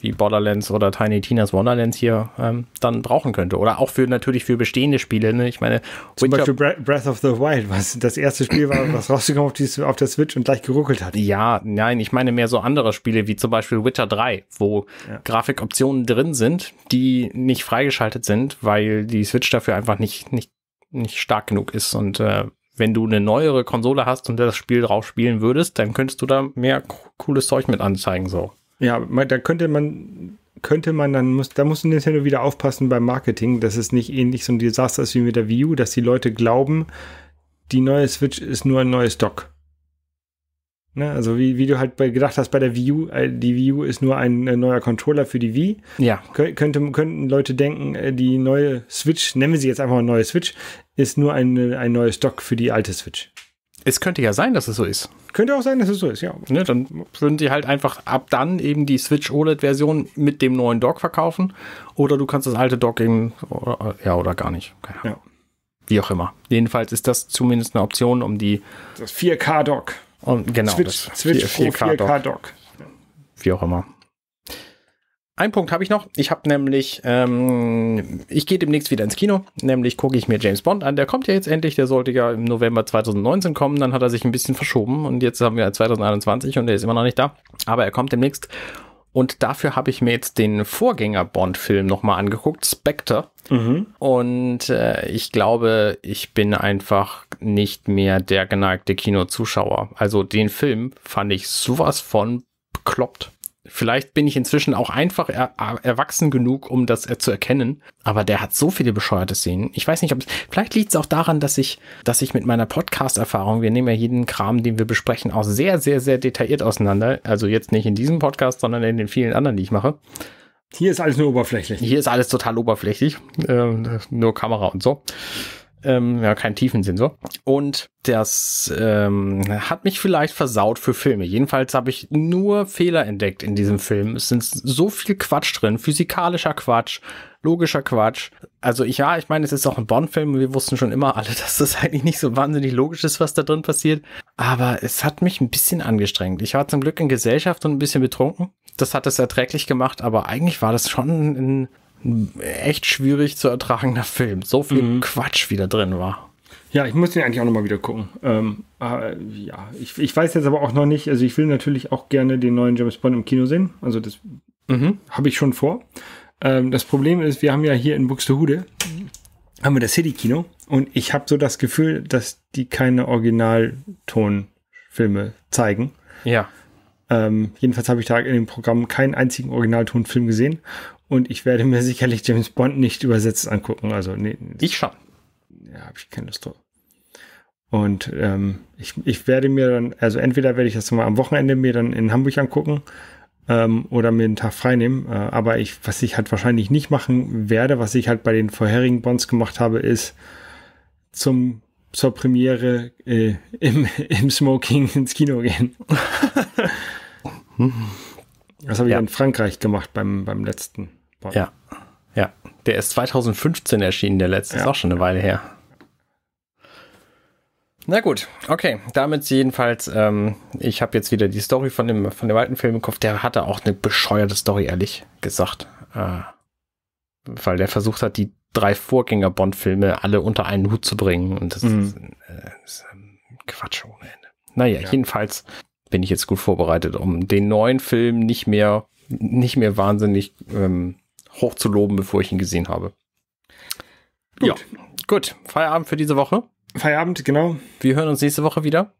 wie Borderlands oder Tiny Tina's Wonderlands hier ähm, dann brauchen könnte. Oder auch für natürlich für bestehende Spiele. Ne? Ich meine, zum Winter Beispiel Breath of the Wild, was das erste Spiel war, was rausgekommen auf, die, auf der Switch und gleich geruckelt hat. Ja, nein, ich meine mehr so andere Spiele wie zum Beispiel Witcher 3, wo ja. Grafikoptionen drin sind, die nicht freigeschaltet sind, weil die Switch dafür einfach nicht, nicht, nicht stark genug ist und äh, wenn du eine neuere Konsole hast und das Spiel drauf spielen würdest, dann könntest du da mehr cooles Zeug mit anzeigen, so. Ja, da könnte man, könnte man dann, muss, da muss Nintendo wieder aufpassen beim Marketing, dass es nicht ähnlich so ein Desaster ist wie mit der Wii U, dass die Leute glauben, die neue Switch ist nur ein neues Dock. Ne? Also wie, wie du halt gedacht hast bei der Wii U, äh, die Wii U ist nur ein äh, neuer Controller für die Wii. Ja. könnte, könnten Leute denken, äh, die neue Switch, nennen wir sie jetzt einfach mal neue Switch, ist nur ein, ein neues Dock für die alte Switch. Es könnte ja sein, dass es so ist. Könnte auch sein, dass es so ist, ja. Ne, dann würden sie halt einfach ab dann eben die Switch OLED-Version mit dem neuen Dock verkaufen. Oder du kannst das alte Dock eben, oder, ja, oder gar nicht. Keine Ahnung. Ja. Wie auch immer. Jedenfalls ist das zumindest eine Option, um die. Das 4K-Dock. Und genau, Switch, das Switch 4, 4K, 4K Dock. Wie auch immer. Ein Punkt habe ich noch. Ich habe nämlich, ähm, ich gehe demnächst wieder ins Kino, nämlich gucke ich mir James Bond an. Der kommt ja jetzt endlich, der sollte ja im November 2019 kommen, dann hat er sich ein bisschen verschoben und jetzt haben wir 2021 halt und der ist immer noch nicht da. Aber er kommt demnächst und dafür habe ich mir jetzt den Vorgänger-Bond-Film nochmal angeguckt, Spectre. Mhm. Und äh, ich glaube, ich bin einfach nicht mehr der geneigte Kinozuschauer. Also den Film fand ich sowas von bekloppt. Vielleicht bin ich inzwischen auch einfach er erwachsen genug, um das äh, zu erkennen. Aber der hat so viele bescheuerte Szenen. Ich weiß nicht, ob es. Vielleicht liegt es auch daran, dass ich, dass ich mit meiner Podcast-Erfahrung, wir nehmen ja jeden Kram, den wir besprechen, auch sehr, sehr, sehr detailliert auseinander. Also jetzt nicht in diesem Podcast, sondern in den vielen anderen, die ich mache. Hier ist alles nur oberflächlich. Hier ist alles total oberflächlich. Äh, nur Kamera und so ähm, ja, kein Tiefensensor. Und das ähm, hat mich vielleicht versaut für Filme. Jedenfalls habe ich nur Fehler entdeckt in diesem Film. Es sind so viel Quatsch drin, physikalischer Quatsch, logischer Quatsch. Also ich, ja, ich meine, es ist auch ein Bond-Film. und Wir wussten schon immer alle, dass das eigentlich nicht so wahnsinnig logisch ist, was da drin passiert. Aber es hat mich ein bisschen angestrengt. Ich war zum Glück in Gesellschaft und ein bisschen betrunken. Das hat es erträglich gemacht, aber eigentlich war das schon ein echt schwierig zu ertragender Film. So viel mhm. Quatsch wieder drin war. Ja, ich muss den eigentlich auch nochmal wieder gucken. Ähm, äh, ja, ich, ich weiß jetzt aber auch noch nicht, also ich will natürlich auch gerne den neuen James Bond im Kino sehen. Also das mhm. habe ich schon vor. Ähm, das Problem ist, wir haben ja hier in Buxtehude, haben wir das City-Kino und ich habe so das Gefühl, dass die keine Originaltonfilme zeigen. Ja. Ähm, jedenfalls habe ich da in dem Programm keinen einzigen Originaltonfilm gesehen. Und ich werde mir sicherlich James Bond nicht übersetzt angucken. Also nee, ich schon. Ja, habe ich keine Lust drauf. Und ähm, ich, ich werde mir dann, also entweder werde ich das mal am Wochenende mir dann in Hamburg angucken ähm, oder mir einen Tag frei nehmen. Äh, aber ich, was ich halt wahrscheinlich nicht machen werde, was ich halt bei den vorherigen Bonds gemacht habe, ist zum zur Premiere äh, im, im Smoking ins Kino gehen. das habe ich ja. in Frankreich gemacht beim, beim letzten. Ja. Ja. Der ist 2015 erschienen, der letzte. Ja. Ist auch schon eine Weile her. Na gut, okay. Damit jedenfalls, ähm, ich habe jetzt wieder die Story von dem, von dem alten Film im Kopf. Der hatte auch eine bescheuerte Story, ehrlich gesagt. Äh, weil der versucht hat, die drei Vorgänger-Bond-Filme alle unter einen Hut zu bringen. Und das mhm. ist, äh, ist äh, Quatsch ohne Ende. Naja, ja. jedenfalls bin ich jetzt gut vorbereitet, um den neuen Film nicht mehr, nicht mehr wahnsinnig ähm, hochzuloben, bevor ich ihn gesehen habe. Gut. Ja, gut. Feierabend für diese Woche. Feierabend, genau. Wir hören uns nächste Woche wieder.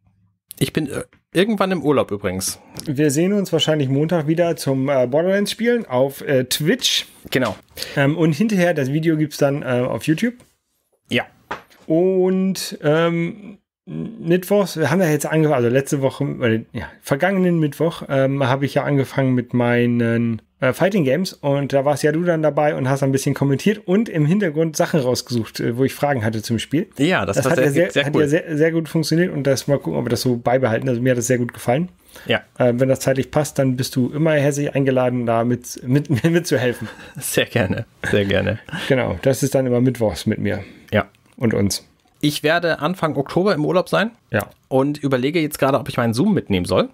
Ich bin äh, irgendwann im Urlaub übrigens. Wir sehen uns wahrscheinlich Montag wieder zum äh, Borderlands-Spielen auf äh, Twitch. Genau. Ähm, und hinterher, das Video gibt es dann äh, auf YouTube. Ja. Und ähm, Mittwochs, wir haben ja jetzt angefangen, also letzte Woche, äh, ja, vergangenen Mittwoch ähm, habe ich ja angefangen mit meinen äh, Fighting Games und da warst ja du dann dabei und hast ein bisschen kommentiert und im Hintergrund Sachen rausgesucht, äh, wo ich Fragen hatte zum Spiel. Ja, das, das hat, ja sehr, sehr, hat cool. ja sehr, sehr, gut funktioniert und das mal gucken, ob wir das so beibehalten. Also mir hat das sehr gut gefallen. Ja. Äh, wenn das zeitlich passt, dann bist du immer herzlich eingeladen, da mit, mit, mit, mitzuhelfen. Sehr gerne, sehr gerne. genau, das ist dann immer Mittwochs mit mir. Ja. Und uns. Ich werde Anfang Oktober im Urlaub sein. Ja. Und überlege jetzt gerade, ob ich meinen Zoom mitnehmen soll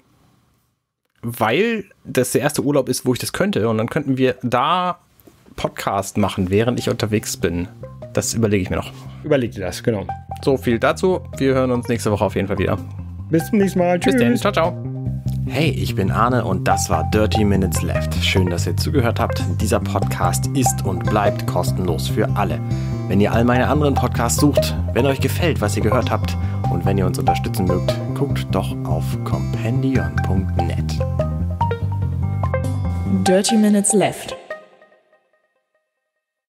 weil das der erste Urlaub ist, wo ich das könnte. Und dann könnten wir da Podcast machen, während ich unterwegs bin. Das überlege ich mir noch. Überleg dir das, genau. So viel dazu. Wir hören uns nächste Woche auf jeden Fall wieder. Bis zum nächsten Mal. Tschüss. Bis dann. Ciao, ciao. Hey, ich bin Arne und das war Dirty Minutes Left. Schön, dass ihr zugehört habt. Dieser Podcast ist und bleibt kostenlos für alle. Wenn ihr all meine anderen Podcasts sucht, wenn euch gefällt, was ihr gehört habt und wenn ihr uns unterstützen mögt, guckt doch auf compendion.net. Dirty Minutes Left.